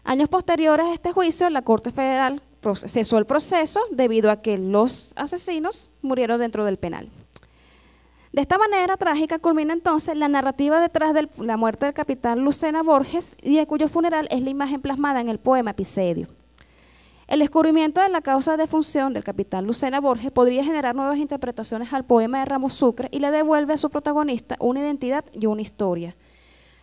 Años posteriores a este juicio, la Corte Federal cesó el proceso debido a que los asesinos murieron dentro del penal. De esta manera trágica culmina entonces la narrativa detrás de la muerte del capitán Lucena Borges y de cuyo funeral es la imagen plasmada en el poema Episodio. El descubrimiento de la causa de defunción del capitán Lucena Borges podría generar nuevas interpretaciones al poema de Ramos Sucre y le devuelve a su protagonista una identidad y una historia.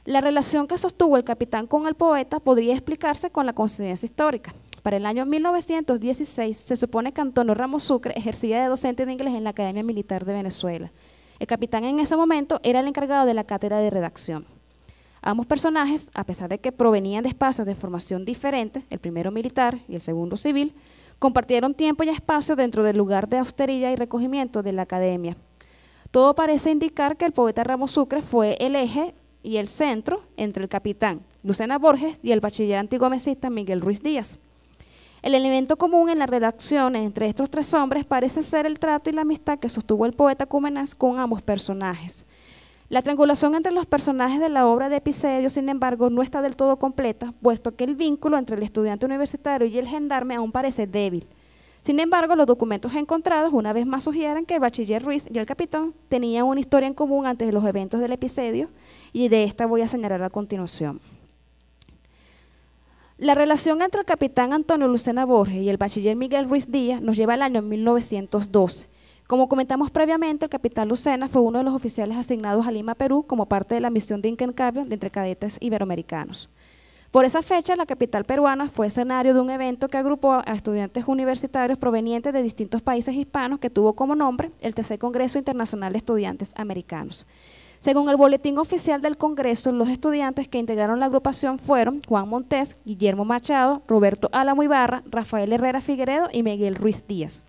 La relación que sostuvo el capitán con el poeta podría explicarse con la coincidencia histórica. Para el año 1916 se supone que Antonio Ramos Sucre ejercía de docente de inglés en la Academia Militar de Venezuela. El capitán en ese momento era el encargado de la cátedra de redacción. Ambos personajes, a pesar de que provenían de espacios de formación diferente, el primero militar y el segundo civil, compartieron tiempo y espacio dentro del lugar de austeridad y recogimiento de la academia. Todo parece indicar que el poeta Ramos Sucre fue el eje y el centro entre el capitán Lucena Borges y el bachiller antigomecista Miguel Ruiz Díaz. El elemento común en la relación entre estos tres hombres parece ser el trato y la amistad que sostuvo el poeta Cúmenas con ambos personajes. La triangulación entre los personajes de la obra de episodio, sin embargo, no está del todo completa, puesto que el vínculo entre el estudiante universitario y el gendarme aún parece débil. Sin embargo, los documentos encontrados una vez más sugieren que el bachiller Ruiz y el capitán tenían una historia en común antes de los eventos del episodio, y de esta voy a señalar a continuación. La relación entre el capitán Antonio Lucena Borges y el bachiller Miguel Ruiz Díaz nos lleva al año 1912. Como comentamos previamente, el capitán Lucena fue uno de los oficiales asignados a Lima, Perú, como parte de la misión de intercambio de entre cadetes iberoamericanos. Por esa fecha, la capital peruana fue escenario de un evento que agrupó a estudiantes universitarios provenientes de distintos países hispanos que tuvo como nombre el Tercer Congreso Internacional de Estudiantes Americanos. Según el boletín oficial del Congreso, los estudiantes que integraron la agrupación fueron Juan Montes, Guillermo Machado, Roberto Álamo Ibarra, Rafael Herrera Figueredo y Miguel Ruiz Díaz.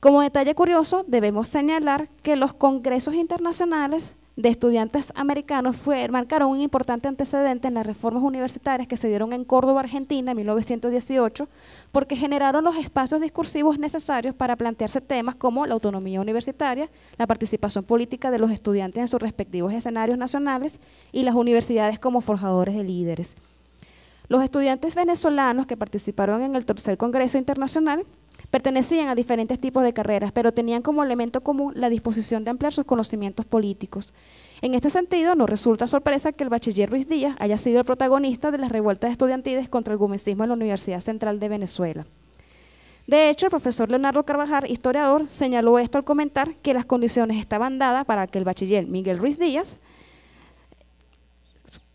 Como detalle curioso, debemos señalar que los congresos internacionales de estudiantes americanos fue, marcaron un importante antecedente en las reformas universitarias que se dieron en Córdoba, Argentina, en 1918, porque generaron los espacios discursivos necesarios para plantearse temas como la autonomía universitaria, la participación política de los estudiantes en sus respectivos escenarios nacionales y las universidades como forjadores de líderes. Los estudiantes venezolanos que participaron en el tercer Congreso Internacional Pertenecían a diferentes tipos de carreras, pero tenían como elemento común la disposición de ampliar sus conocimientos políticos. En este sentido, no resulta sorpresa que el bachiller Ruiz Díaz haya sido el protagonista de las revueltas estudiantiles contra el gomecismo en la Universidad Central de Venezuela. De hecho, el profesor Leonardo Carvajal, historiador, señaló esto al comentar que las condiciones estaban dadas para que el bachiller Miguel Ruiz Díaz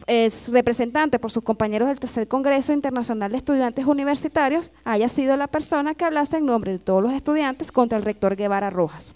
es representante por sus compañeros del Tercer Congreso Internacional de Estudiantes Universitarios haya sido la persona que hablase en nombre de todos los estudiantes contra el rector Guevara Rojas.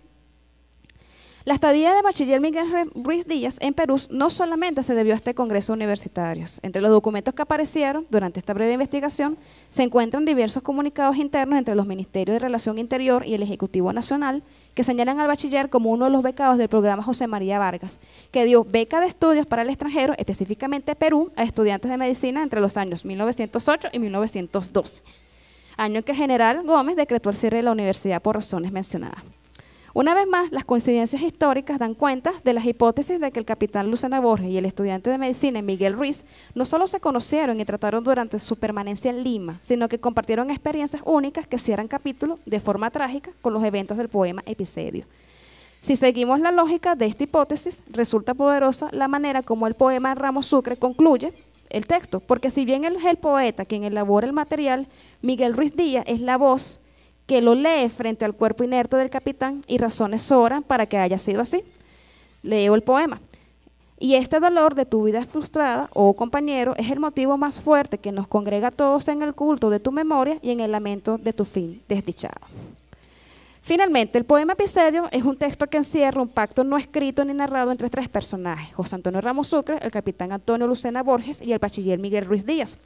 La estadía de bachiller Miguel Ruiz Díaz en Perú no solamente se debió a este Congreso Universitario. Entre los documentos que aparecieron durante esta breve investigación se encuentran diversos comunicados internos entre los Ministerios de Relación Interior y el Ejecutivo Nacional, que señalan al bachiller como uno de los becados del programa José María Vargas, que dio beca de estudios para el extranjero, específicamente Perú, a estudiantes de medicina entre los años 1908 y 1912, año en que General Gómez decretó el cierre de la universidad por razones mencionadas. Una vez más, las coincidencias históricas dan cuenta de las hipótesis de que el capitán Lucena Borges y el estudiante de medicina Miguel Ruiz no solo se conocieron y trataron durante su permanencia en Lima, sino que compartieron experiencias únicas que cierran capítulo de forma trágica con los eventos del poema Episodio. Si seguimos la lógica de esta hipótesis, resulta poderosa la manera como el poema Ramos Sucre concluye el texto, porque si bien él es el poeta quien elabora el material, Miguel Ruiz Díaz es la voz que lo lee frente al cuerpo inerte del capitán y razones oran para que haya sido así. Leo el poema. Y este dolor de tu vida frustrada, oh compañero, es el motivo más fuerte que nos congrega a todos en el culto de tu memoria y en el lamento de tu fin desdichado. Finalmente, el poema Episodio es un texto que encierra un pacto no escrito ni narrado entre tres personajes, José Antonio Ramos Sucre, el capitán Antonio Lucena Borges y el bachiller Miguel Ruiz Díaz.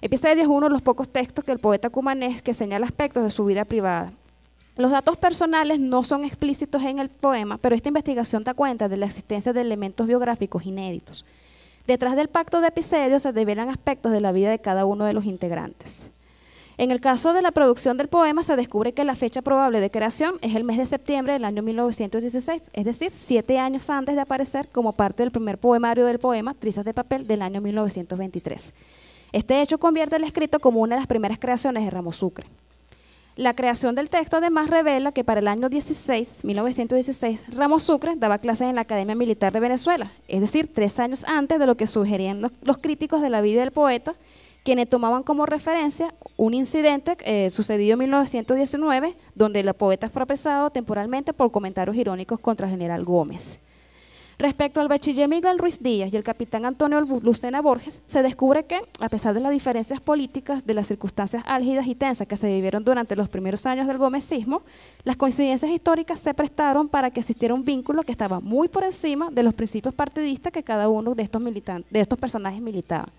Episodio es uno de los pocos textos del poeta cumanés que señala aspectos de su vida privada. Los datos personales no son explícitos en el poema, pero esta investigación da cuenta de la existencia de elementos biográficos inéditos. Detrás del pacto de epicedio se develan aspectos de la vida de cada uno de los integrantes. En el caso de la producción del poema se descubre que la fecha probable de creación es el mes de septiembre del año 1916, es decir, siete años antes de aparecer como parte del primer poemario del poema Trizas de Papel del año 1923. Este hecho convierte el escrito como una de las primeras creaciones de Ramos Sucre. La creación del texto además revela que para el año 16, 1916, Ramos Sucre daba clases en la Academia Militar de Venezuela, es decir, tres años antes de lo que sugerían los, críticos de la vida del poeta, quienes tomaban como referencia un incidente eh, sucedido en 1919, donde el poeta fue apresado temporalmente por comentarios irónicos contra el general Gómez. Respecto al bachiller Miguel Ruiz Díaz y el capitán Antonio Lucena Borges, se descubre que, a pesar de las diferencias políticas, de las circunstancias álgidas y tensas que se vivieron durante los primeros años del gomecismo, las coincidencias históricas se prestaron para que existiera un vínculo que estaba muy por encima de los principios partidistas que cada uno de estos, de estos personajes militaban.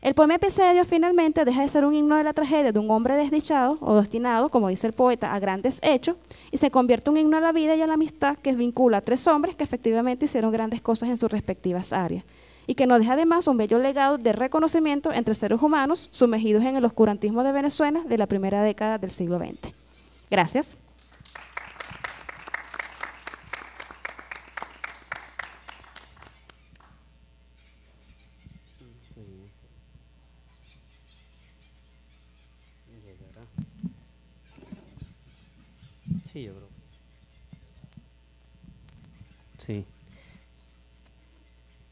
El poema Episodio finalmente deja de ser un himno de la tragedia de un hombre desdichado o destinado, como dice el poeta, a grandes hechos y se convierte en un himno a la vida y a la amistad que vincula a tres hombres que efectivamente hicieron grandes cosas en sus respectivas áreas y que nos deja además un bello legado de reconocimiento entre seres humanos sumergidos en el oscurantismo de Venezuela de la primera década del siglo XX. Gracias.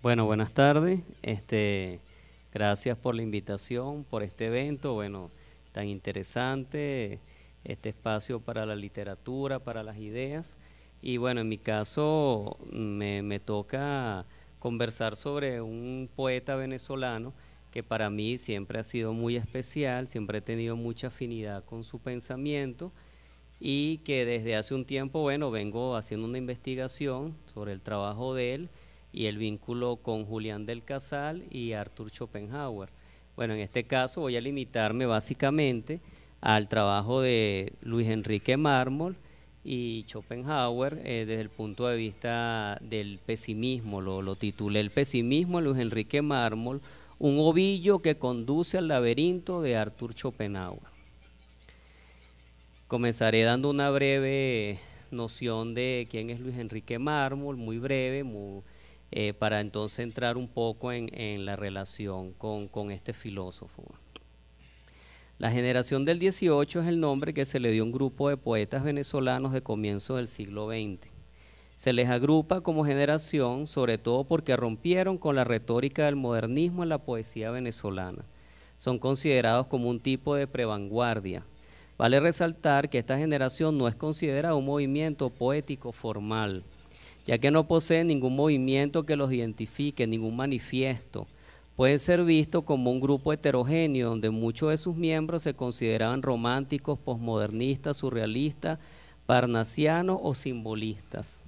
Bueno, buenas tardes. Este, gracias por la invitación, por este evento, bueno, tan interesante, este espacio para la literatura, para las ideas. Y bueno, en mi caso me, me toca conversar sobre un poeta venezolano que para mí siempre ha sido muy especial, siempre he tenido mucha afinidad con su pensamiento y que desde hace un tiempo, bueno, vengo haciendo una investigación sobre el trabajo de él y el vínculo con Julián del Casal y Arthur Schopenhauer. Bueno, en este caso voy a limitarme básicamente al trabajo de Luis Enrique Mármol y Schopenhauer eh, desde el punto de vista del pesimismo, lo, titulé El pesimismo Luis Enrique Mármol, un ovillo que conduce al laberinto de Arthur Schopenhauer. Comenzaré dando una breve noción de quién es Luis Enrique Mármol, muy breve, muy, eh, para entonces entrar un poco en, la relación con, con, este filósofo. La generación del 18 es el nombre que se le dio a un grupo de poetas venezolanos de comienzo del siglo XX. Se les agrupa como generación sobre todo porque rompieron con la retórica del modernismo en la poesía venezolana. Son considerados como un tipo de prevanguardia. Vale resaltar que esta generación no es considerada un movimiento poético formal, ya que no poseen ningún movimiento que los identifique, ningún manifiesto. Pueden ser vistos como un grupo heterogéneo, donde muchos de sus miembros se consideraban románticos, posmodernistas, surrealistas, parnasianos o simbolistas.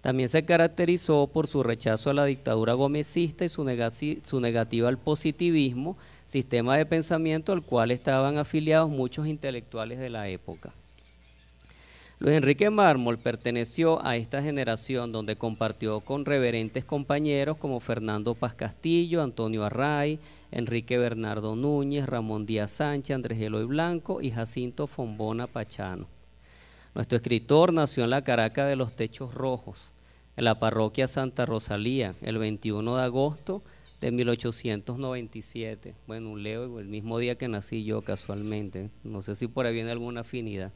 También se caracterizó por su rechazo a la dictadura gomecista y su negativa al positivismo, sistema de pensamiento al cual estaban afiliados muchos intelectuales de la época. Luis Enrique Mármol perteneció a esta generación donde compartió con reverentes compañeros como Fernando Paz Castillo, Antonio Array, Enrique Bernardo Núñez, Ramón Díaz Sánchez, Andrés Eloy Blanco y Jacinto Fombona Pachano. Nuestro escritor nació en la Caracas de los Techos Rojos, en la parroquia Santa Rosalía, el 21 de agosto de 1897. Bueno, un Leo, el mismo día que nací yo casualmente. No sé si por ahí viene alguna afinidad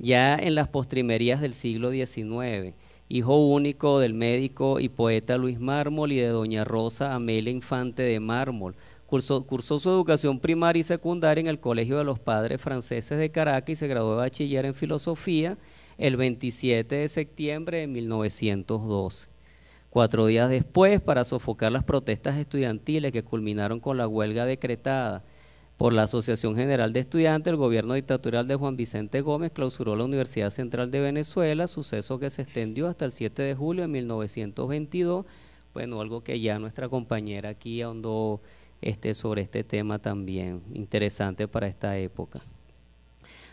ya en las postrimerías del siglo XIX, hijo único del médico y poeta Luis Mármol y de doña Rosa Amelia Infante de Mármol. Cursó, su educación primaria y secundaria en el Colegio de los Padres Franceses de Caracas y se graduó de bachiller en filosofía el 27 de septiembre de 1912. Cuatro días después, para sofocar las protestas estudiantiles que culminaron con la huelga decretada por la Asociación General de Estudiantes, el gobierno dictatorial de Juan Vicente Gómez clausuró la Universidad Central de Venezuela, suceso que se extendió hasta el 7 de julio de 1922, bueno, algo que ya nuestra compañera aquí ahondó este, sobre este tema también, interesante para esta época.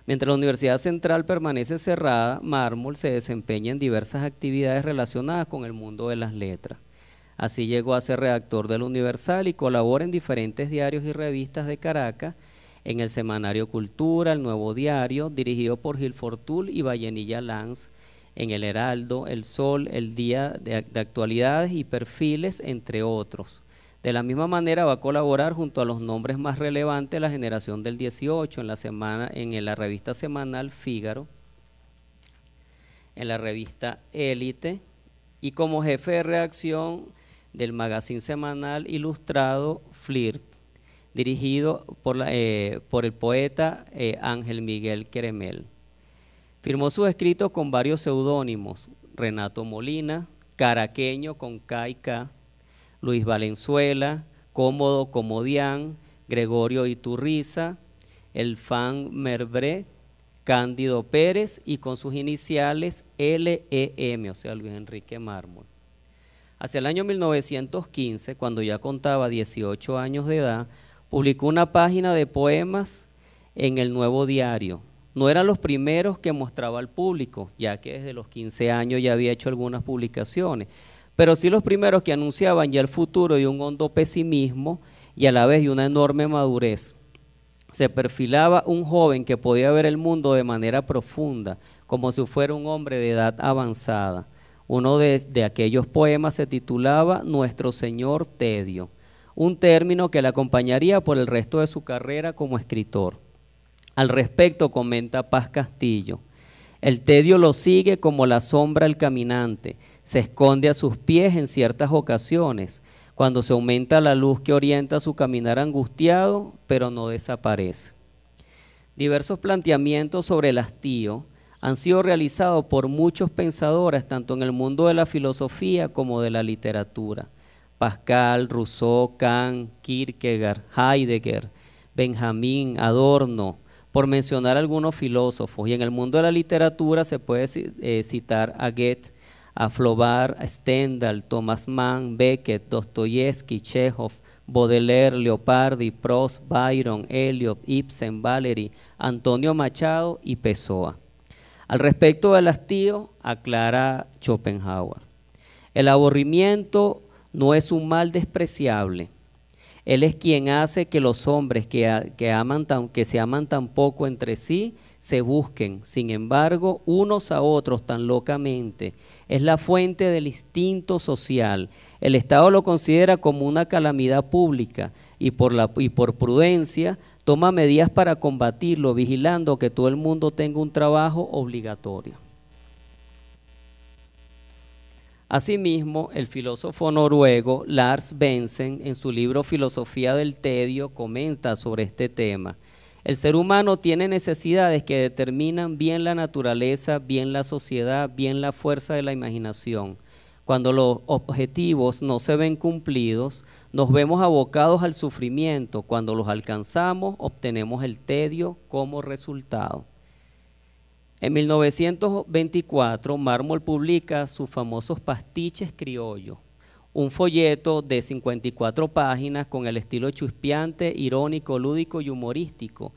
Mientras la Universidad Central permanece cerrada, Mármol se desempeña en diversas actividades relacionadas con el mundo de las letras. Así llegó a ser redactor del Universal y colabora en diferentes diarios y revistas de Caracas, en el semanario Cultura, el Nuevo Diario, dirigido por Gil Fortul y Vallenilla Lanz, en el Heraldo, el Sol, el Día de, Actualidades y Perfiles, entre otros. De la misma manera va a colaborar junto a los nombres más relevantes de la generación del 18 en la en la revista semanal Fígaro, en la revista Élite y como jefe de reacción del magazine semanal ilustrado Flirt, dirigido por, eh, el poeta eh, Ángel Miguel Queremel. Firmó sus escritos con varios seudónimos, Renato Molina, Caraqueño con Caica, Luis Valenzuela, Cómodo Comodián, Gregorio Iturriza, el fan Merbré, Cándido Pérez y con sus iniciales LEM, o sea, Luis Enrique Mármol. Hacia el año 1915, cuando ya contaba 18 años de edad, publicó una página de poemas en el Nuevo Diario. No eran los primeros que mostraba al público, ya que desde los 15 años ya había hecho algunas publicaciones, pero sí los primeros que anunciaban ya el futuro de un hondo pesimismo y a la vez de una enorme madurez. Se perfilaba un joven que podía ver el mundo de manera profunda, como si fuera un hombre de edad avanzada. Uno de, aquellos poemas se titulaba Nuestro Señor Tedio, un término que le acompañaría por el resto de su carrera como escritor. Al respecto comenta Paz Castillo, el tedio lo sigue como la sombra al caminante, se esconde a sus pies en ciertas ocasiones, cuando se aumenta la luz que orienta su caminar angustiado, pero no desaparece. Diversos planteamientos sobre el hastío han sido realizados por muchos pensadores, tanto en el mundo de la filosofía como de la literatura. Pascal, Rousseau, Kant, Kierkegaard, Heidegger, Benjamín, Adorno, por mencionar algunos filósofos. Y en el mundo de la literatura se puede eh, citar a Goethe, a Flaubert, a Stendhal, Thomas Mann, Beckett, Dostoyevsky, Chekhov, Baudelaire, Leopardi, Prost, Byron, Eliot, Ibsen, Valery, Antonio Machado y Pessoa. Al respecto del hastío, aclara Schopenhauer, el aburrimiento no es un mal despreciable. Él es quien hace que los hombres que, se aman tan poco entre sí se busquen, sin embargo, unos a otros tan locamente. Es la fuente del instinto social. El Estado lo considera como una calamidad pública y por, la, y por prudencia Toma medidas para combatirlo, vigilando que todo el mundo tenga un trabajo obligatorio. Asimismo, el filósofo noruego Lars Bensen, en su libro Filosofía del Tedio, comenta sobre este tema. El ser humano tiene necesidades que determinan bien la naturaleza, bien la sociedad, bien la fuerza de la imaginación. Cuando los objetivos no se ven cumplidos, nos vemos abocados al sufrimiento. Cuando los alcanzamos, obtenemos el tedio como resultado. En 1924, Mármol publica sus famosos pastiches criollos, un folleto de 54 páginas con el estilo chuspiante, irónico, lúdico y humorístico,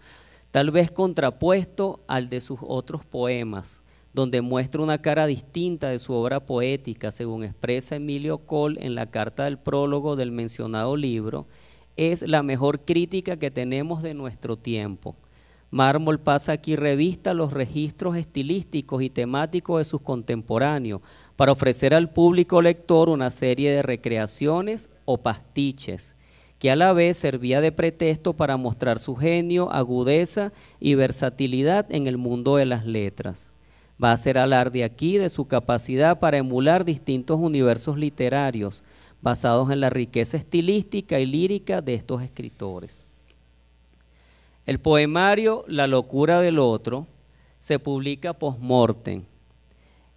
tal vez contrapuesto al de sus otros poemas, donde muestra una cara distinta de su obra poética, según expresa Emilio Cole en la carta del prólogo del mencionado libro, es la mejor crítica que tenemos de nuestro tiempo. Mármol pasa aquí revista los registros estilísticos y temáticos de sus contemporáneos para ofrecer al público lector una serie de recreaciones o pastiches, que a la vez servía de pretexto para mostrar su genio, agudeza y versatilidad en el mundo de las letras. Va a ser alarde aquí de su capacidad para emular distintos universos literarios basados en la riqueza estilística y lírica de estos escritores. El poemario La locura del otro se publica post-mortem.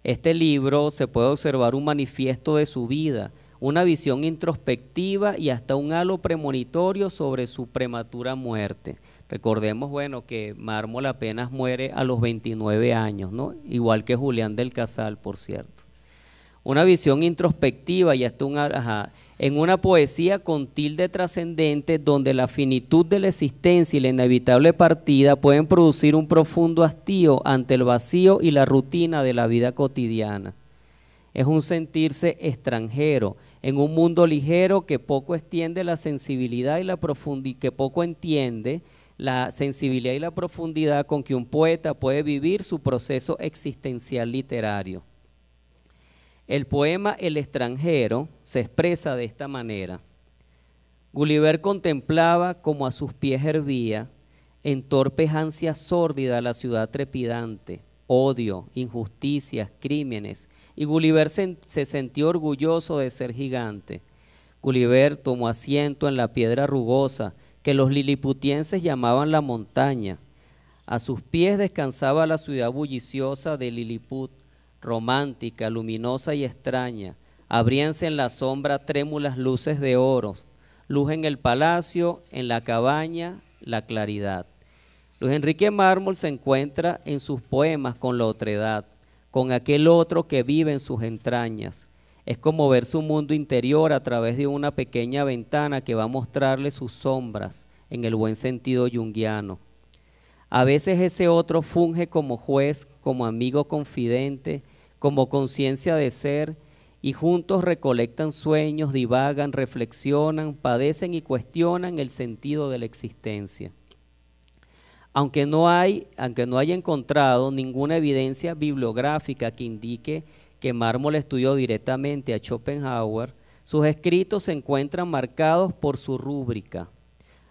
Este libro se puede observar un manifiesto de su vida, una visión introspectiva y hasta un halo premonitorio sobre su prematura muerte. Recordemos, bueno, que Mármol apenas muere a los 29 años, ¿no? Igual que Julián del Casal, por cierto. Una visión introspectiva y hasta un... en una poesía con tilde trascendente donde la finitud de la existencia y la inevitable partida pueden producir un profundo hastío ante el vacío y la rutina de la vida cotidiana. Es un sentirse extranjero en un mundo ligero que poco extiende la sensibilidad y la profundidad, que poco entiende la sensibilidad y la profundidad con que un poeta puede vivir su proceso existencial literario. El poema El extranjero se expresa de esta manera. Gulliver contemplaba como a sus pies hervía, en torpes ansias la ciudad trepidante, odio, injusticias, crímenes, y Gulliver se, sentió orgulloso de ser gigante. Gulliver tomó asiento en la piedra rugosa, que los liliputienses llamaban la montaña. A sus pies descansaba la ciudad bulliciosa de Liliput, romántica, luminosa y extraña. Abríanse en la sombra trémulas luces de oro. Luz en el palacio, en la cabaña, la claridad. Luis Enrique Mármol se encuentra en sus poemas con la otredad, con aquel otro que vive en sus entrañas, es como ver su mundo interior a través de una pequeña ventana que va a mostrarle sus sombras en el buen sentido yunguiano. A veces ese otro funge como juez, como amigo confidente, como conciencia de ser, y juntos recolectan sueños, divagan, reflexionan, padecen y cuestionan el sentido de la existencia. Aunque no, hay, aunque no haya encontrado ninguna evidencia bibliográfica que indique que Mármol estudió directamente a Schopenhauer, sus escritos se encuentran marcados por su rúbrica.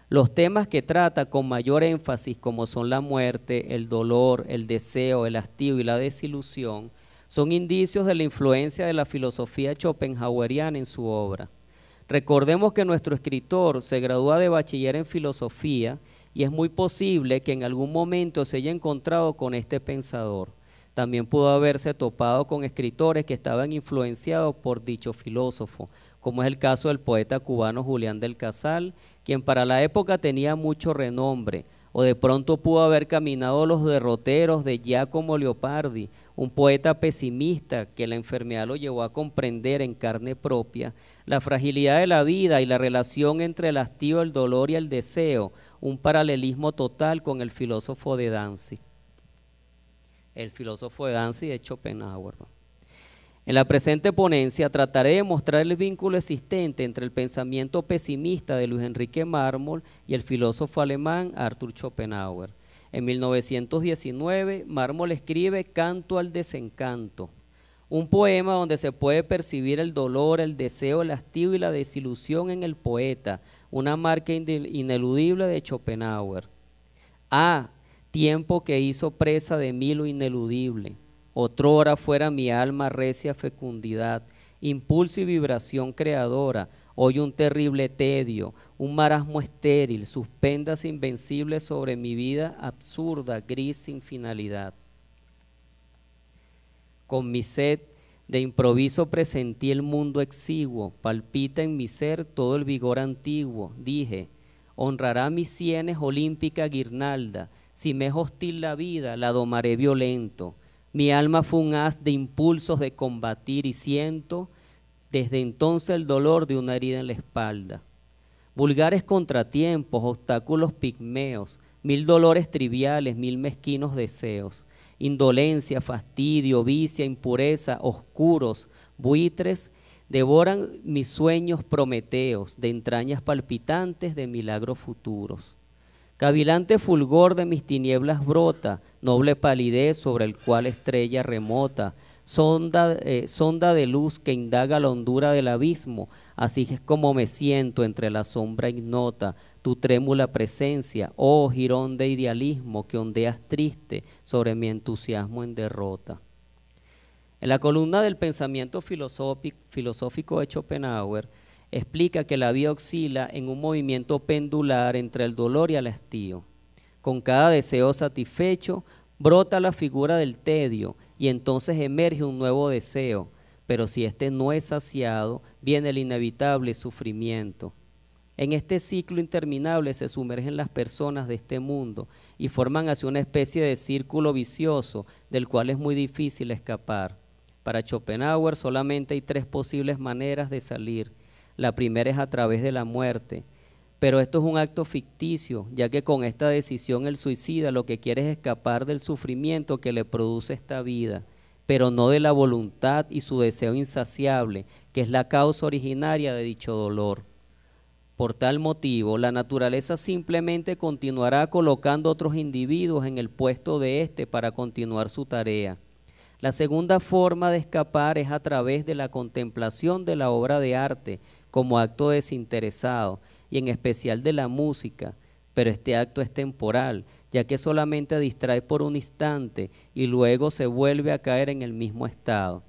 Los temas que trata con mayor énfasis, como son la muerte, el dolor, el deseo, el hastío y la desilusión, son indicios de la influencia de la filosofía schopenhaueriana en su obra. Recordemos que nuestro escritor se gradúa de bachiller en filosofía y es muy posible que en algún momento se haya encontrado con este pensador. También pudo haberse topado con escritores que estaban influenciados por dicho filósofo, como es el caso del poeta cubano Julián del Casal, quien para la época tenía mucho renombre, o de pronto pudo haber caminado los derroteros de Giacomo Leopardi, un poeta pesimista que la enfermedad lo llevó a comprender en carne propia la fragilidad de la vida y la relación entre el hastío, el dolor y el deseo, un paralelismo total con el filósofo de Danzig el filósofo de Dancy de Schopenhauer. En la presente ponencia trataré de mostrar el vínculo existente entre el pensamiento pesimista de Luis Enrique Mármol y el filósofo alemán Arthur Schopenhauer. En 1919, Mármol escribe Canto al desencanto, un poema donde se puede percibir el dolor, el deseo, el hastío y la desilusión en el poeta, una marca ineludible de Schopenhauer. A. Ah, tiempo que hizo presa de mí lo ineludible. Otrora fuera mi alma recia fecundidad, impulso y vibración creadora, hoy un terrible tedio, un marasmo estéril, suspendas invencibles sobre mi vida absurda, gris sin finalidad. Con mi sed de improviso presentí el mundo exiguo, palpita en mi ser todo el vigor antiguo. Dije, honrará mis sienes olímpica guirnalda, si me es hostil la vida, la domaré violento. Mi alma fue un haz de impulsos de combatir y siento desde entonces el dolor de una herida en la espalda. Vulgares contratiempos, obstáculos pigmeos, mil dolores triviales, mil mezquinos deseos, indolencia, fastidio, vicia, impureza, oscuros, buitres, devoran mis sueños prometeos de entrañas palpitantes de milagros futuros. Cavilante fulgor de mis tinieblas brota, noble palidez sobre el cual estrella remota, sonda, eh, sonda de luz que indaga la hondura del abismo, así es como me siento entre la sombra ignota, tu trémula presencia, oh girón de idealismo que ondeas triste sobre mi entusiasmo en derrota. En la columna del pensamiento filosófico de Schopenhauer, explica que la vida oscila en un movimiento pendular entre el dolor y el hastío. Con cada deseo satisfecho, brota la figura del tedio y entonces emerge un nuevo deseo, pero si este no es saciado, viene el inevitable sufrimiento. En este ciclo interminable se sumergen las personas de este mundo y forman así una especie de círculo vicioso del cual es muy difícil escapar. Para Schopenhauer solamente hay tres posibles maneras de salir la primera es a través de la muerte. Pero esto es un acto ficticio, ya que con esta decisión el suicida lo que quiere es escapar del sufrimiento que le produce esta vida, pero no de la voluntad y su deseo insaciable, que es la causa originaria de dicho dolor. Por tal motivo, la naturaleza simplemente continuará colocando otros individuos en el puesto de éste para continuar su tarea. La segunda forma de escapar es a través de la contemplación de la obra de arte, como acto desinteresado y en especial de la música, pero este acto es temporal, ya que solamente distrae por un instante y luego se vuelve a caer en el mismo estado.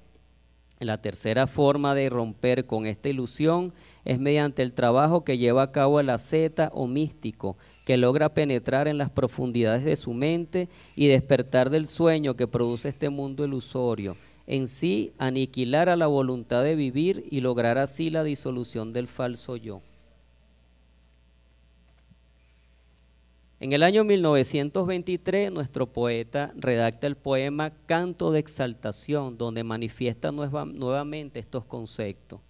La tercera forma de romper con esta ilusión es mediante el trabajo que lleva a cabo el asceta o místico, que logra penetrar en las profundidades de su mente y despertar del sueño que produce este mundo ilusorio, en sí a la voluntad de vivir y lograr así la disolución del falso yo. En el año 1923, nuestro poeta redacta el poema Canto de Exaltación, donde manifiesta nuevamente estos conceptos.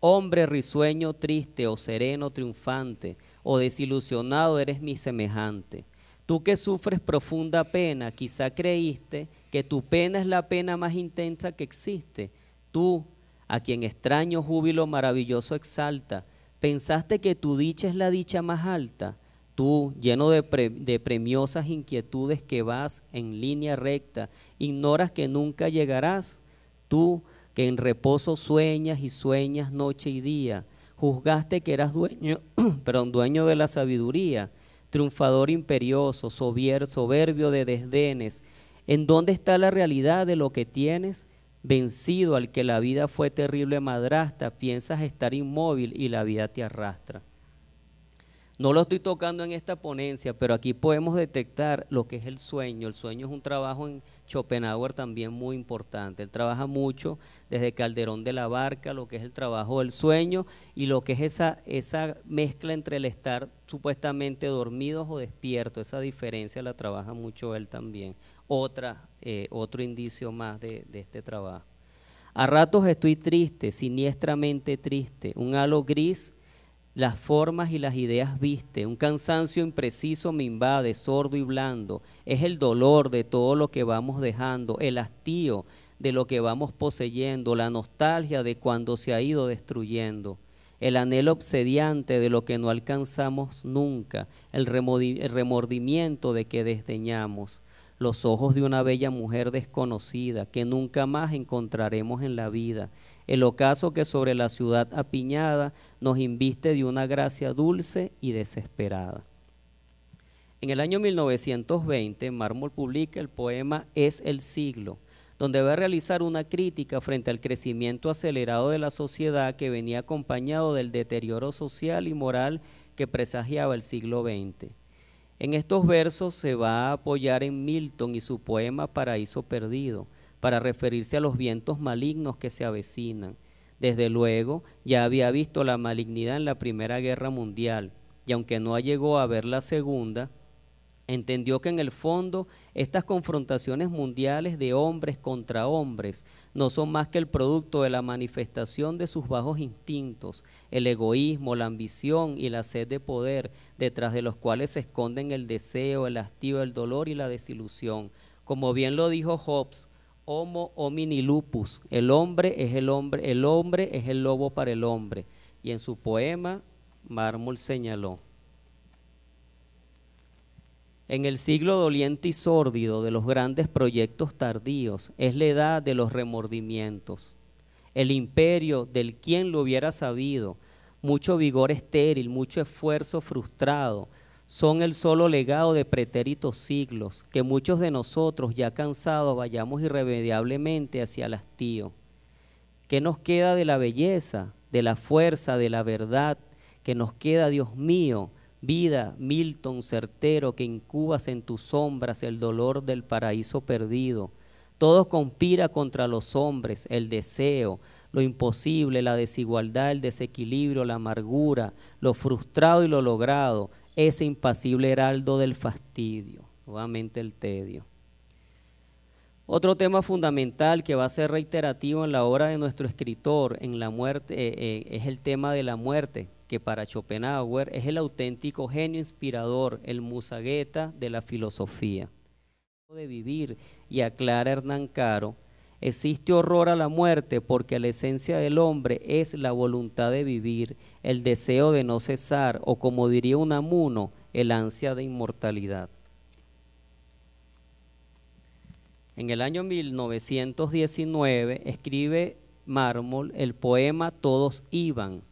Hombre risueño, triste o sereno, triunfante o desilusionado, eres mi semejante. Tú que sufres profunda pena, quizá creíste que tu pena es la pena más intensa que existe. Tú, a quien extraño júbilo maravilloso exalta, pensaste que tu dicha es la dicha más alta. Tú, lleno de, de premiosas inquietudes que vas en línea recta, ignoras que nunca llegarás. Tú, que en reposo sueñas y sueñas noche y día, juzgaste que eras dueño, *clears throat* perdón, dueño de la sabiduría triunfador imperioso, soberbio de desdenes. ¿En dónde está la realidad de lo que tienes? Vencido al que la vida fue terrible madrasta, piensas estar inmóvil y la vida te arrastra. No lo estoy tocando en esta ponencia, pero aquí podemos detectar lo que es el sueño. El sueño es un trabajo en Schopenhauer también muy importante. Él trabaja mucho desde Calderón de la Barca, lo que es el trabajo del sueño y lo que es esa, esa mezcla entre el estar supuestamente dormidos o despiertos. Esa diferencia la trabaja mucho él también. Otra, eh, otro indicio más de, de este trabajo. A ratos estoy triste, siniestramente triste, un halo gris las formas y las ideas viste, un cansancio impreciso me invade, sordo y blando, es el dolor de todo lo que vamos dejando, el hastío de lo que vamos poseyendo, la nostalgia de cuando se ha ido destruyendo, el anhelo obsediante de lo que no alcanzamos nunca, el, el remordimiento de que desdeñamos, los ojos de una bella mujer desconocida que nunca más encontraremos en la vida, el ocaso que sobre la ciudad apiñada nos inviste de una gracia dulce y desesperada. En el año 1920, Mármol publica el poema Es el siglo, donde va a realizar una crítica frente al crecimiento acelerado de la sociedad que venía acompañado del deterioro social y moral que presagiaba el siglo XX. En estos versos se va a apoyar en Milton y su poema Paraíso Perdido, para referirse a los vientos malignos que se avecinan. Desde luego, ya había visto la malignidad en la Primera Guerra Mundial, y aunque no llegó a ver la Segunda, entendió que en el fondo estas confrontaciones mundiales de hombres contra hombres no son más que el producto de la manifestación de sus bajos instintos, el egoísmo, la ambición y la sed de poder, detrás de los cuales se esconden el deseo, el hastío, el dolor y la desilusión. Como bien lo dijo Hobbes, homo homini lupus. El hombre es el hombre, el hombre es el lobo para el hombre. Y en su poema, Mármol señaló. En el siglo doliente y sórdido de los grandes proyectos tardíos es la edad de los remordimientos. El imperio del quien lo hubiera sabido, mucho vigor estéril, mucho esfuerzo frustrado, son el solo legado de pretéritos siglos, que muchos de nosotros ya cansados vayamos irremediablemente hacia el hastío. ¿Qué nos queda de la belleza, de la fuerza, de la verdad? Que nos queda, Dios mío? Vida, Milton, certero, que incubas en tus sombras el dolor del paraíso perdido. Todo conspira contra los hombres, el deseo, lo imposible, la desigualdad, el desequilibrio, la amargura, lo frustrado y lo logrado, ese impasible heraldo del fastidio, nuevamente el tedio. Otro tema fundamental que va a ser reiterativo en la obra de nuestro escritor, en la muerte, eh, eh, es el tema de la muerte, que para Schopenhauer es el auténtico genio inspirador, el musagueta de la filosofía. De vivir y aclara Hernán Caro Existe horror a la muerte porque la esencia del hombre es la voluntad de vivir, el deseo de no cesar o como diría un amuno, el ansia de inmortalidad. En el año 1919 escribe Mármol el poema Todos iban,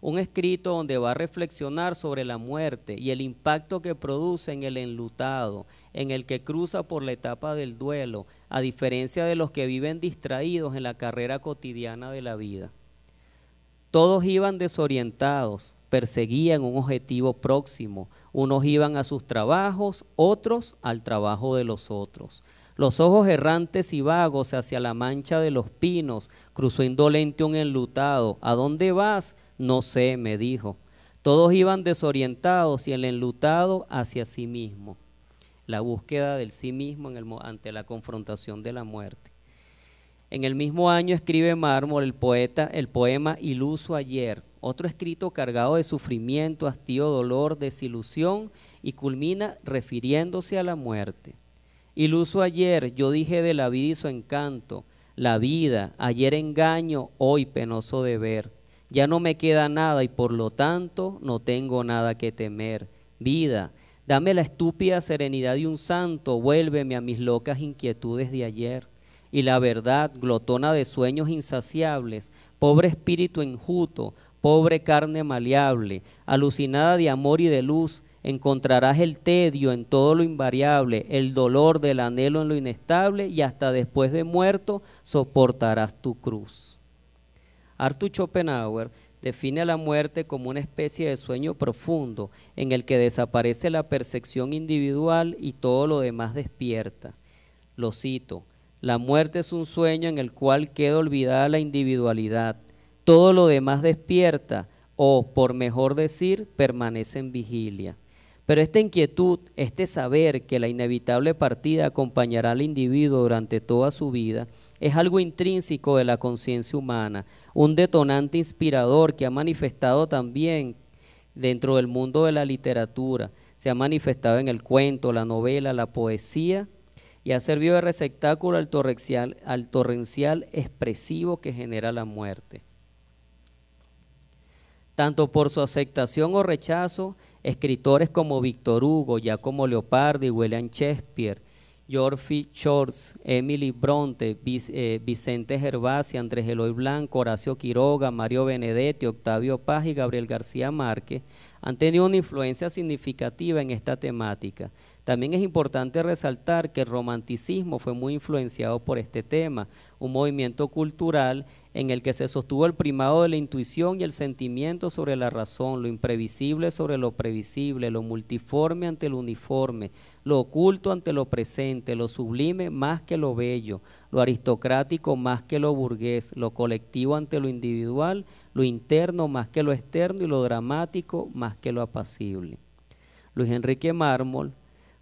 un escrito donde va a reflexionar sobre la muerte y el impacto que produce en el enlutado, en el que cruza por la etapa del duelo, a diferencia de los que viven distraídos en la carrera cotidiana de la vida. Todos iban desorientados, perseguían un objetivo próximo, unos iban a sus trabajos, otros al trabajo de los otros. Los ojos errantes y vagos hacia la mancha de los pinos, cruzó indolente un enlutado. ¿A dónde vas? No sé, me dijo. Todos iban desorientados y el enlutado hacia sí mismo. La búsqueda del sí mismo ante la confrontación de la muerte. En el mismo año escribe Mármol el poeta el poema Iluso ayer, otro escrito cargado de sufrimiento, hastío, dolor, desilusión y culmina refiriéndose a la muerte. Iluso ayer yo dije de la vida y su encanto, la vida, ayer engaño, hoy penoso deber. Ya no me queda nada y por lo tanto no tengo nada que temer. Vida, dame la estúpida serenidad de un santo, vuélveme a mis locas inquietudes de ayer. Y la verdad, glotona de sueños insaciables, pobre espíritu enjuto, pobre carne maleable, alucinada de amor y de luz, encontrarás el tedio en todo lo invariable, el dolor del anhelo en lo inestable y hasta después de muerto soportarás tu cruz. Arthur Schopenhauer define a la muerte como una especie de sueño profundo en el que desaparece la percepción individual y todo lo demás despierta. Lo cito, la muerte es un sueño en el cual queda olvidada la individualidad, todo lo demás despierta o, por mejor decir, permanece en vigilia. Pero esta inquietud, este saber que la inevitable partida acompañará al individuo durante toda su vida, es algo intrínseco de la conciencia humana, un detonante inspirador que ha manifestado también dentro del mundo de la literatura. Se ha manifestado en el cuento, la novela, la poesía y ha servido de receptáculo al torrencial, al torrencial expresivo que genera la muerte. Tanto por su aceptación o rechazo, escritores como Víctor Hugo, Giacomo Leopardi, William Shakespeare, George Shorts, Emily Bronte, eh, Vicente Gervasi, Andrés Eloy Blanco, Horacio Quiroga, Mario Benedetti, Octavio Paz y Gabriel García Márquez, han tenido una influencia significativa en esta temática. También es importante resaltar que el romanticismo fue muy influenciado por este tema, un movimiento cultural en el que se sostuvo el primado de la intuición y el sentimiento sobre la razón, lo imprevisible sobre lo previsible, lo multiforme ante lo uniforme, lo oculto ante lo presente, lo sublime más que lo bello, lo aristocrático más que lo burgués, lo colectivo ante lo individual, lo interno más que lo externo y lo dramático más que lo apacible. Luis Enrique Mármol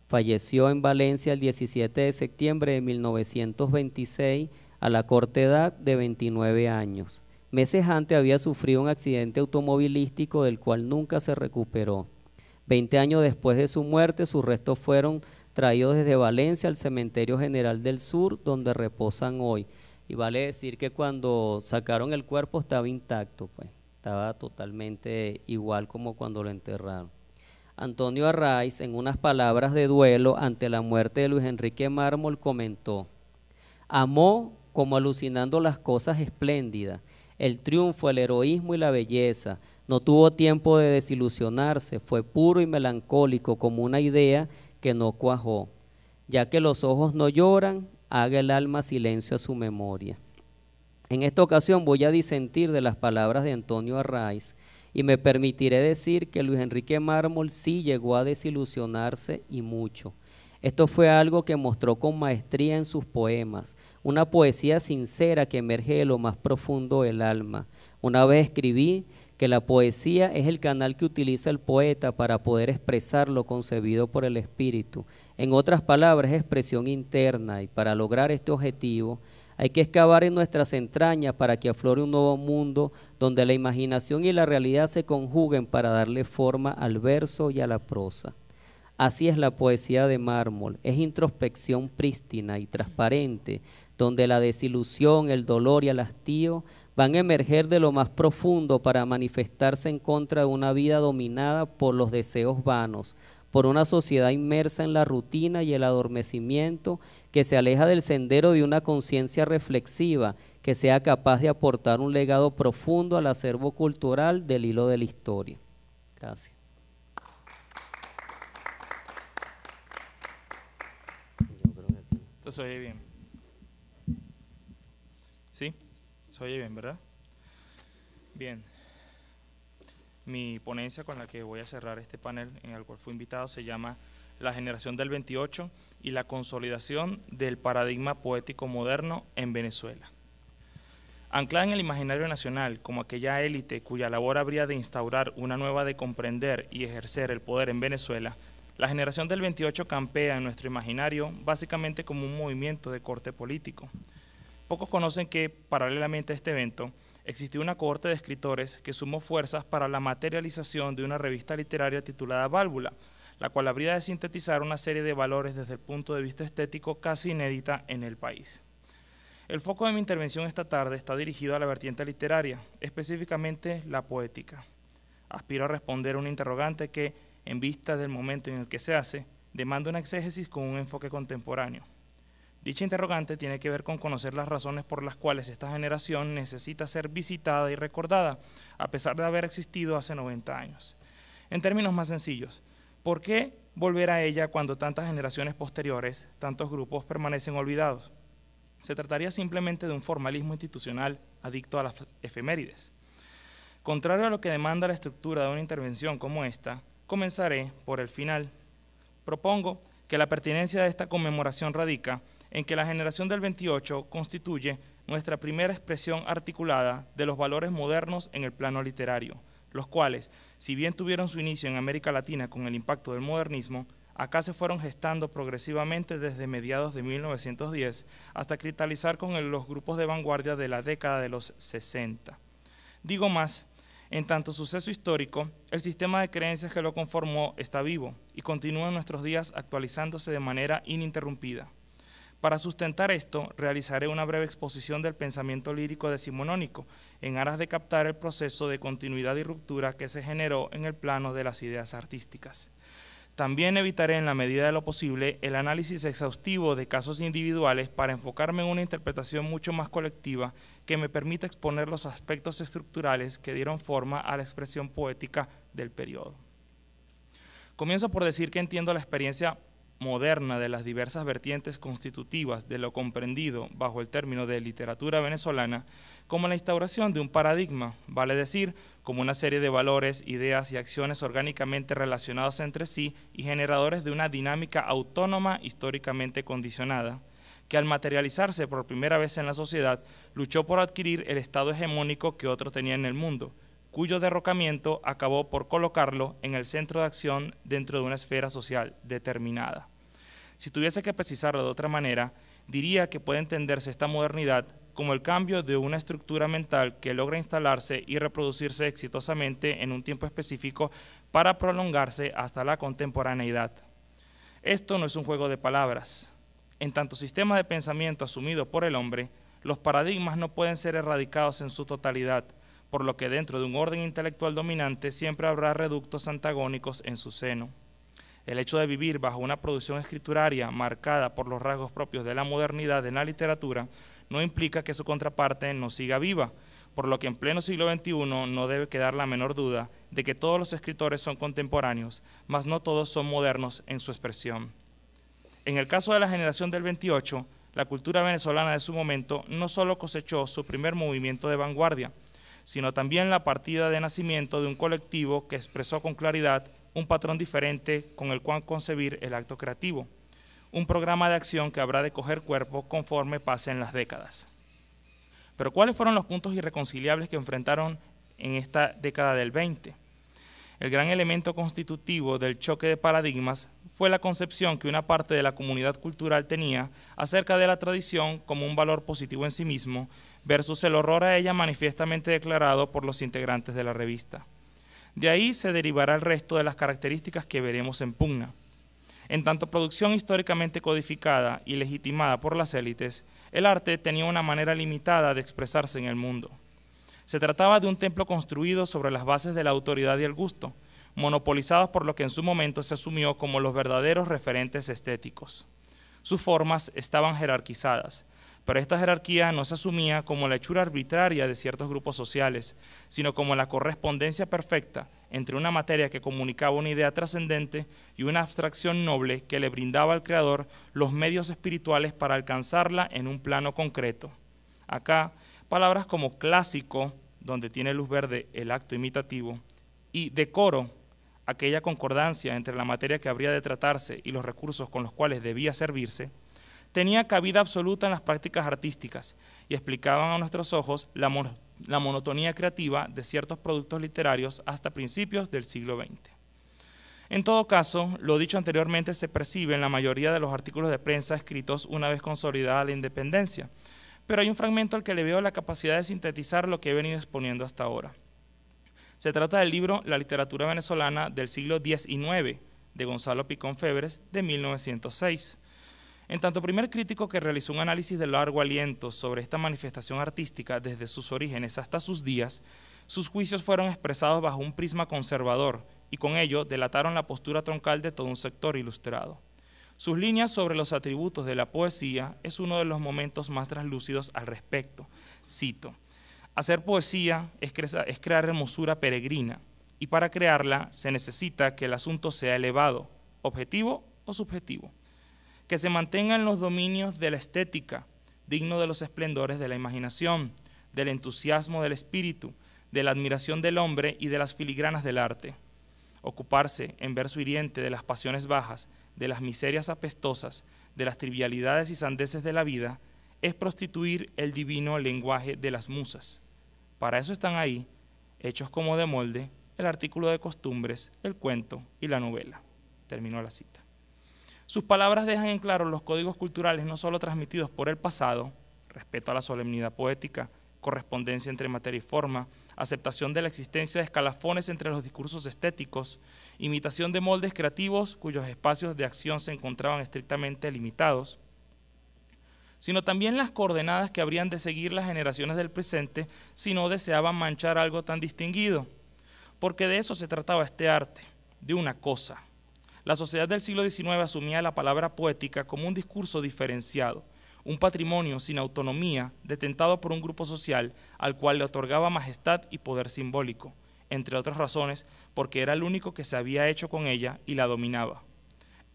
falleció en Valencia el 17 de septiembre de 1926 a la corta edad de 29 años. Meses antes había sufrido un accidente automovilístico del cual nunca se recuperó. Veinte años después de su muerte, sus restos fueron traído desde Valencia al Cementerio General del Sur, donde reposan hoy. Y vale decir que cuando sacaron el cuerpo estaba intacto, pues estaba totalmente igual como cuando lo enterraron. Antonio Arraiz, en unas palabras de duelo ante la muerte de Luis Enrique Mármol, comentó, amó como alucinando las cosas espléndidas, el triunfo, el heroísmo y la belleza. No tuvo tiempo de desilusionarse, fue puro y melancólico como una idea que no cuajó, ya que los ojos no lloran, haga el alma silencio a su memoria. En esta ocasión voy a disentir de las palabras de Antonio Arraiz y me permitiré decir que Luis Enrique Mármol sí llegó a desilusionarse y mucho. Esto fue algo que mostró con maestría en sus poemas, una poesía sincera que emerge de lo más profundo del alma. Una vez escribí que la poesía es el canal que utiliza el poeta para poder expresar lo concebido por el espíritu. En otras palabras, expresión interna y para lograr este objetivo hay que excavar en nuestras entrañas para que aflore un nuevo mundo donde la imaginación y la realidad se conjuguen para darle forma al verso y a la prosa. Así es la poesía de mármol, es introspección prístina y transparente, donde la desilusión, el dolor y el hastío van a emerger de lo más profundo para manifestarse en contra de una vida dominada por los deseos vanos, por una sociedad inmersa en la rutina y el adormecimiento, que se aleja del sendero de una conciencia reflexiva que sea capaz de aportar un legado profundo al acervo cultural del hilo de la historia. Gracias. Esto oye bien. ¿Sí? Se oye bien, ¿verdad? Bien. Mi ponencia con la que voy a cerrar este panel en el cual fui invitado se llama La generación del 28 y la consolidación del paradigma poético moderno en Venezuela. Anclada en el imaginario nacional como aquella élite cuya labor habría de instaurar una nueva de comprender y ejercer el poder en Venezuela, la generación del 28 campea en nuestro imaginario básicamente como un movimiento de corte político Pocos conocen que, paralelamente a este evento, existió una cohorte de escritores que sumó fuerzas para la materialización de una revista literaria titulada Válvula, la cual habría de sintetizar una serie de valores desde el punto de vista estético casi inédita en el país. El foco de mi intervención esta tarde está dirigido a la vertiente literaria, específicamente la poética. Aspiro a responder a un interrogante que, en vista del momento en el que se hace, demanda una exégesis con un enfoque contemporáneo. Dicha interrogante tiene que ver con conocer las razones por las cuales esta generación necesita ser visitada y recordada, a pesar de haber existido hace 90 años. En términos más sencillos, ¿por qué volver a ella cuando tantas generaciones posteriores, tantos grupos permanecen olvidados? Se trataría simplemente de un formalismo institucional adicto a las efemérides. Contrario a lo que demanda la estructura de una intervención como esta, comenzaré por el final. Propongo que la pertinencia de esta conmemoración radica en que la generación del 28 constituye nuestra primera expresión articulada de los valores modernos en el plano literario, los cuales, si bien tuvieron su inicio en América Latina con el impacto del modernismo, acá se fueron gestando progresivamente desde mediados de 1910 hasta cristalizar con los grupos de vanguardia de la década de los 60. Digo más, en tanto suceso histórico, el sistema de creencias que lo conformó está vivo y continúa en nuestros días actualizándose de manera ininterrumpida. Para sustentar esto, realizaré una breve exposición del pensamiento lírico decimonónico, en aras de captar el proceso de continuidad y ruptura que se generó en el plano de las ideas artísticas. También evitaré en la medida de lo posible el análisis exhaustivo de casos individuales para enfocarme en una interpretación mucho más colectiva que me permita exponer los aspectos estructurales que dieron forma a la expresión poética del periodo. Comienzo por decir que entiendo la experiencia moderna de las diversas vertientes constitutivas de lo comprendido bajo el término de literatura venezolana como la instauración de un paradigma, vale decir, como una serie de valores, ideas y acciones orgánicamente relacionados entre sí y generadores de una dinámica autónoma históricamente condicionada, que al materializarse por primera vez en la sociedad luchó por adquirir el estado hegemónico que otro tenía en el mundo, cuyo derrocamiento acabó por colocarlo en el centro de acción dentro de una esfera social determinada. Si tuviese que precisarlo de otra manera, diría que puede entenderse esta modernidad como el cambio de una estructura mental que logra instalarse y reproducirse exitosamente en un tiempo específico para prolongarse hasta la contemporaneidad. Esto no es un juego de palabras. En tanto sistema de pensamiento asumido por el hombre, los paradigmas no pueden ser erradicados en su totalidad, por lo que dentro de un orden intelectual dominante siempre habrá reductos antagónicos en su seno. El hecho de vivir bajo una producción escrituraria marcada por los rasgos propios de la modernidad en la literatura no implica que su contraparte no siga viva, por lo que en pleno siglo XXI no debe quedar la menor duda de que todos los escritores son contemporáneos, mas no todos son modernos en su expresión. En el caso de la generación del 28, la cultura venezolana de su momento no solo cosechó su primer movimiento de vanguardia, sino también la partida de nacimiento de un colectivo que expresó con claridad un patrón diferente con el cual concebir el acto creativo, un programa de acción que habrá de coger cuerpo conforme pasen las décadas. Pero ¿cuáles fueron los puntos irreconciliables que enfrentaron en esta década del 20? El gran elemento constitutivo del choque de paradigmas fue la concepción que una parte de la comunidad cultural tenía acerca de la tradición como un valor positivo en sí mismo versus el horror a ella manifiestamente declarado por los integrantes de la revista. De ahí se derivará el resto de las características que veremos en pugna. En tanto producción históricamente codificada y legitimada por las élites, el arte tenía una manera limitada de expresarse en el mundo. Se trataba de un templo construido sobre las bases de la autoridad y el gusto, monopolizados por lo que en su momento se asumió como los verdaderos referentes estéticos. Sus formas estaban jerarquizadas, pero esta jerarquía no se asumía como la hechura arbitraria de ciertos grupos sociales, sino como la correspondencia perfecta entre una materia que comunicaba una idea trascendente y una abstracción noble que le brindaba al Creador los medios espirituales para alcanzarla en un plano concreto. Acá, palabras como clásico, donde tiene luz verde el acto imitativo, y decoro, aquella concordancia entre la materia que habría de tratarse y los recursos con los cuales debía servirse, tenía cabida absoluta en las prácticas artísticas y explicaban a nuestros ojos la, monotonía creativa de ciertos productos literarios hasta principios del siglo XX. En todo caso, lo dicho anteriormente se percibe en la mayoría de los artículos de prensa escritos una vez consolidada la independencia, pero hay un fragmento al que le veo la capacidad de sintetizar lo que he venido exponiendo hasta ahora. Se trata del libro La literatura venezolana del siglo XIX, de Gonzalo Picón Febres, de 1906, en tanto primer crítico que realizó un análisis de largo aliento sobre esta manifestación artística desde sus orígenes hasta sus días, sus juicios fueron expresados bajo un prisma conservador y con ello delataron la postura troncal de todo un sector ilustrado. Sus líneas sobre los atributos de la poesía es uno de los momentos más traslúcidos al respecto. Cito, hacer poesía es crear hermosura peregrina y para crearla se necesita que el asunto sea elevado, objetivo o subjetivo que se mantengan los dominios de la estética, digno de los esplendores de la imaginación, del entusiasmo del espíritu, de la admiración del hombre y de las filigranas del arte. Ocuparse, en verso hiriente, de las pasiones bajas, de las miserias apestosas, de las trivialidades y sandeces de la vida, es prostituir el divino lenguaje de las musas. Para eso están ahí, hechos como de molde, el artículo de costumbres, el cuento y la novela. Terminó la cita. Sus palabras dejan en claro los códigos culturales no solo transmitidos por el pasado, respeto a la solemnidad poética, correspondencia entre materia y forma, aceptación de la existencia de escalafones entre los discursos estéticos, imitación de moldes creativos cuyos espacios de acción se encontraban estrictamente limitados, sino también las coordenadas que habrían de seguir las generaciones del presente si no deseaban manchar algo tan distinguido, porque de eso se trataba este arte, de una cosa, la sociedad del siglo XIX asumía la palabra poética como un discurso diferenciado, un patrimonio sin autonomía detentado por un grupo social al cual le otorgaba majestad y poder simbólico, entre otras razones porque era el único que se había hecho con ella y la dominaba.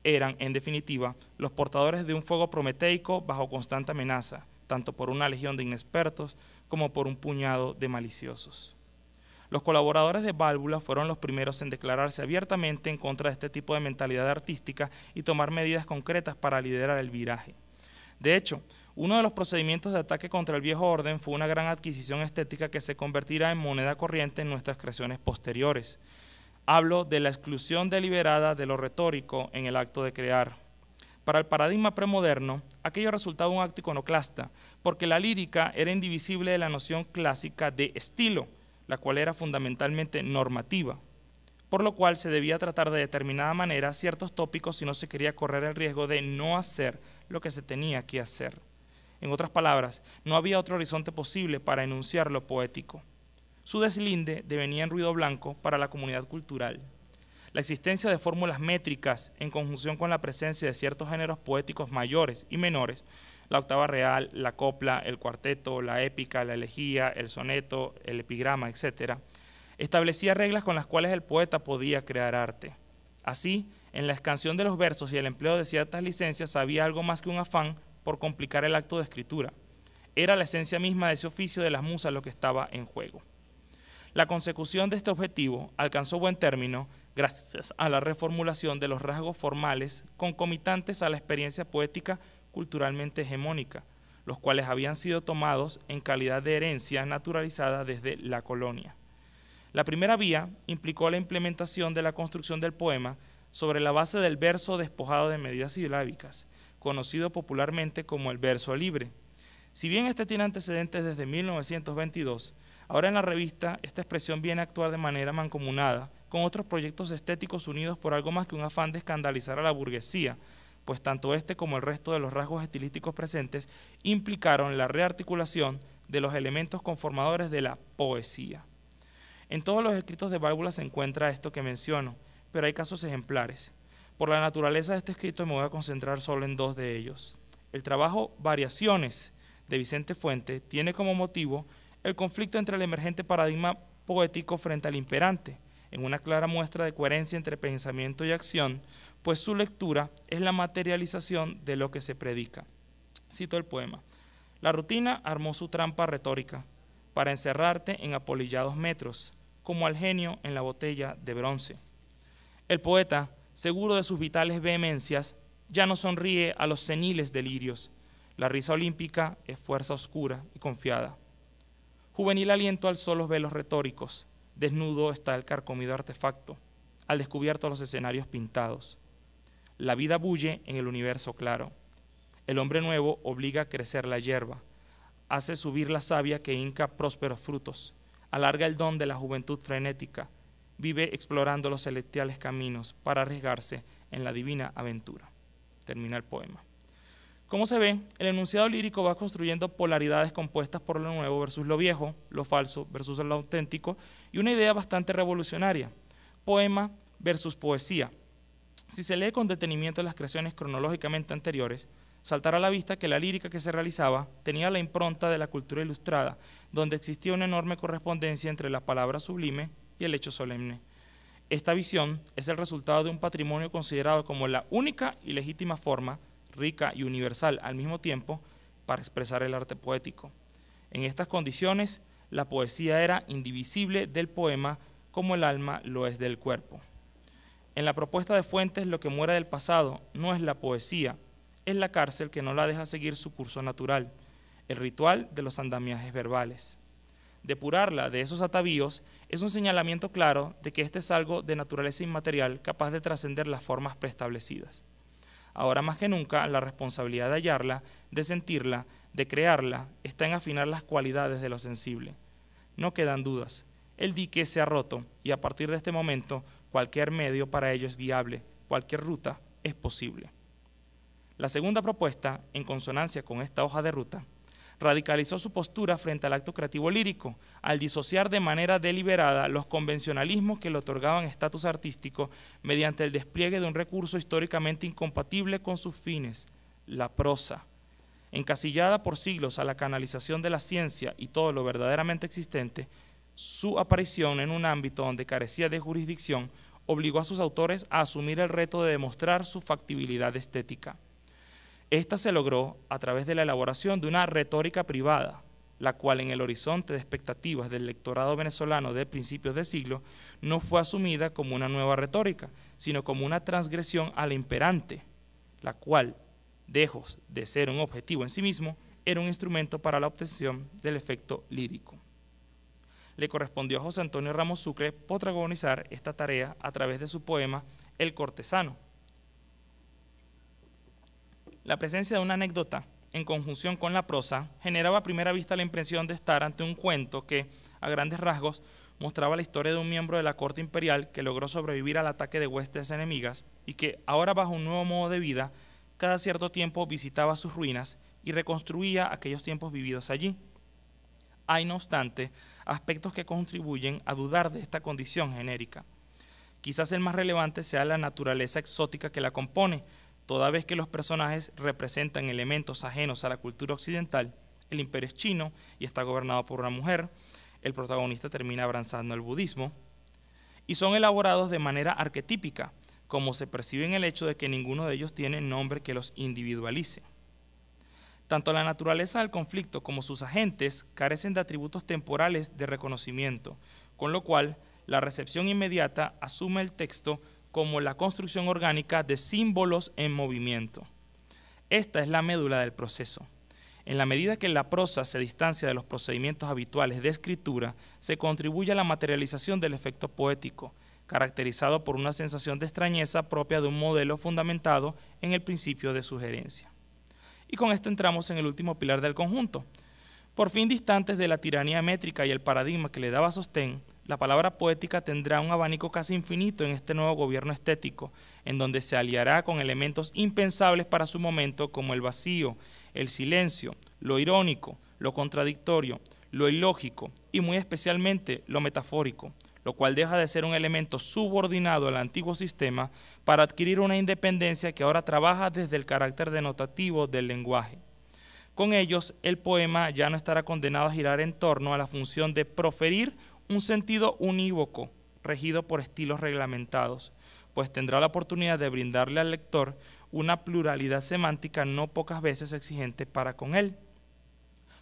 Eran, en definitiva, los portadores de un fuego prometeico bajo constante amenaza, tanto por una legión de inexpertos como por un puñado de maliciosos. Los colaboradores de Válvula fueron los primeros en declararse abiertamente en contra de este tipo de mentalidad artística y tomar medidas concretas para liderar el viraje. De hecho, uno de los procedimientos de ataque contra el viejo orden fue una gran adquisición estética que se convertirá en moneda corriente en nuestras creaciones posteriores. Hablo de la exclusión deliberada de lo retórico en el acto de crear. Para el paradigma premoderno, aquello resultaba un acto iconoclasta, porque la lírica era indivisible de la noción clásica de estilo, la cual era fundamentalmente normativa, por lo cual se debía tratar de determinada manera ciertos tópicos si no se quería correr el riesgo de no hacer lo que se tenía que hacer. En otras palabras, no había otro horizonte posible para enunciar lo poético. Su deslinde devenía en ruido blanco para la comunidad cultural. La existencia de fórmulas métricas en conjunción con la presencia de ciertos géneros poéticos mayores y menores la octava real, la copla, el cuarteto, la épica, la elegía, el soneto, el epigrama, etc., establecía reglas con las cuales el poeta podía crear arte. Así, en la escansión de los versos y el empleo de ciertas licencias había algo más que un afán por complicar el acto de escritura. Era la esencia misma de ese oficio de las musas lo que estaba en juego. La consecución de este objetivo alcanzó buen término gracias a la reformulación de los rasgos formales concomitantes a la experiencia poética culturalmente hegemónica, los cuales habían sido tomados en calidad de herencia naturalizada desde la colonia. La primera vía implicó la implementación de la construcción del poema sobre la base del verso despojado de medidas silábicas, conocido popularmente como el verso libre. Si bien este tiene antecedentes desde 1922, ahora en la revista esta expresión viene a actuar de manera mancomunada con otros proyectos estéticos unidos por algo más que un afán de escandalizar a la burguesía, pues tanto este como el resto de los rasgos estilísticos presentes implicaron la rearticulación de los elementos conformadores de la poesía. En todos los escritos de Válvula se encuentra esto que menciono, pero hay casos ejemplares. Por la naturaleza de este escrito me voy a concentrar solo en dos de ellos. El trabajo Variaciones de Vicente Fuente tiene como motivo el conflicto entre el emergente paradigma poético frente al imperante, en una clara muestra de coherencia entre pensamiento y acción, pues su lectura es la materialización de lo que se predica. Cito el poema. La rutina armó su trampa retórica para encerrarte en apolillados metros, como al genio en la botella de bronce. El poeta, seguro de sus vitales vehemencias, ya no sonríe a los seniles delirios. La risa olímpica es fuerza oscura y confiada. Juvenil aliento alzó los velos retóricos, Desnudo está el carcomido artefacto, al descubierto los escenarios pintados. La vida bulle en el universo claro. El hombre nuevo obliga a crecer la hierba, hace subir la savia que hinca prósperos frutos, alarga el don de la juventud frenética, vive explorando los celestiales caminos para arriesgarse en la divina aventura. Termina el poema. Como se ve, el enunciado lírico va construyendo polaridades compuestas por lo nuevo versus lo viejo, lo falso versus lo auténtico, y una idea bastante revolucionaria, poema versus poesía. Si se lee con detenimiento las creaciones cronológicamente anteriores, saltará a la vista que la lírica que se realizaba tenía la impronta de la cultura ilustrada, donde existía una enorme correspondencia entre la palabra sublime y el hecho solemne. Esta visión es el resultado de un patrimonio considerado como la única y legítima forma rica y universal al mismo tiempo para expresar el arte poético. En estas condiciones, la poesía era indivisible del poema como el alma lo es del cuerpo. En la propuesta de Fuentes, lo que muere del pasado no es la poesía, es la cárcel que no la deja seguir su curso natural, el ritual de los andamiajes verbales. Depurarla de esos atavíos es un señalamiento claro de que este es algo de naturaleza inmaterial capaz de trascender las formas preestablecidas. Ahora más que nunca, la responsabilidad de hallarla, de sentirla, de crearla, está en afinar las cualidades de lo sensible. No quedan dudas. El dique se ha roto y a partir de este momento cualquier medio para ello es viable, cualquier ruta es posible. La segunda propuesta, en consonancia con esta hoja de ruta, radicalizó su postura frente al acto creativo lírico, al disociar de manera deliberada los convencionalismos que le otorgaban estatus artístico mediante el despliegue de un recurso históricamente incompatible con sus fines, la prosa. Encasillada por siglos a la canalización de la ciencia y todo lo verdaderamente existente, su aparición en un ámbito donde carecía de jurisdicción obligó a sus autores a asumir el reto de demostrar su factibilidad estética. Esta se logró a través de la elaboración de una retórica privada, la cual en el horizonte de expectativas del electorado venezolano de principios de siglo no fue asumida como una nueva retórica, sino como una transgresión al imperante, la cual, dejos de ser un objetivo en sí mismo, era un instrumento para la obtención del efecto lírico. Le correspondió a José Antonio Ramos Sucre protagonizar esta tarea a través de su poema El Cortesano, la presencia de una anécdota en conjunción con la prosa generaba a primera vista la impresión de estar ante un cuento que, a grandes rasgos, mostraba la historia de un miembro de la corte imperial que logró sobrevivir al ataque de huestes enemigas y que, ahora bajo un nuevo modo de vida, cada cierto tiempo visitaba sus ruinas y reconstruía aquellos tiempos vividos allí. Hay, no obstante, aspectos que contribuyen a dudar de esta condición genérica. Quizás el más relevante sea la naturaleza exótica que la compone, Toda vez que los personajes representan elementos ajenos a la cultura occidental, el imperio es chino y está gobernado por una mujer, el protagonista termina abrazando el budismo, y son elaborados de manera arquetípica, como se percibe en el hecho de que ninguno de ellos tiene nombre que los individualice. Tanto la naturaleza del conflicto como sus agentes carecen de atributos temporales de reconocimiento, con lo cual la recepción inmediata asume el texto como la construcción orgánica de símbolos en movimiento. Esta es la médula del proceso. En la medida que la prosa se distancia de los procedimientos habituales de escritura, se contribuye a la materialización del efecto poético, caracterizado por una sensación de extrañeza propia de un modelo fundamentado en el principio de sugerencia. Y con esto entramos en el último pilar del conjunto. Por fin distantes de la tiranía métrica y el paradigma que le daba sostén, la palabra poética tendrá un abanico casi infinito en este nuevo gobierno estético, en donde se aliará con elementos impensables para su momento como el vacío, el silencio, lo irónico, lo contradictorio, lo ilógico y muy especialmente lo metafórico, lo cual deja de ser un elemento subordinado al antiguo sistema para adquirir una independencia que ahora trabaja desde el carácter denotativo del lenguaje. Con ellos, el poema ya no estará condenado a girar en torno a la función de proferir un sentido unívoco, regido por estilos reglamentados, pues tendrá la oportunidad de brindarle al lector una pluralidad semántica no pocas veces exigente para con él.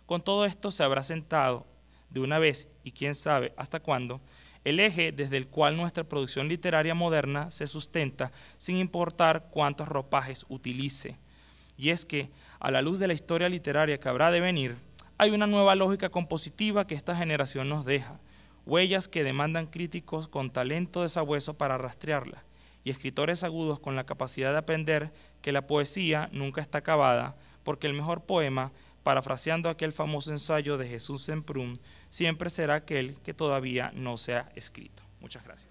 Con todo esto se habrá sentado de una vez y quién sabe hasta cuándo el eje desde el cual nuestra producción literaria moderna se sustenta sin importar cuántos ropajes utilice. Y es que, a la luz de la historia literaria que habrá de venir, hay una nueva lógica compositiva que esta generación nos deja, huellas que demandan críticos con talento de sabueso para rastrearla, y escritores agudos con la capacidad de aprender que la poesía nunca está acabada, porque el mejor poema, parafraseando aquel famoso ensayo de Jesús Semprún, siempre será aquel que todavía no se ha escrito. Muchas gracias.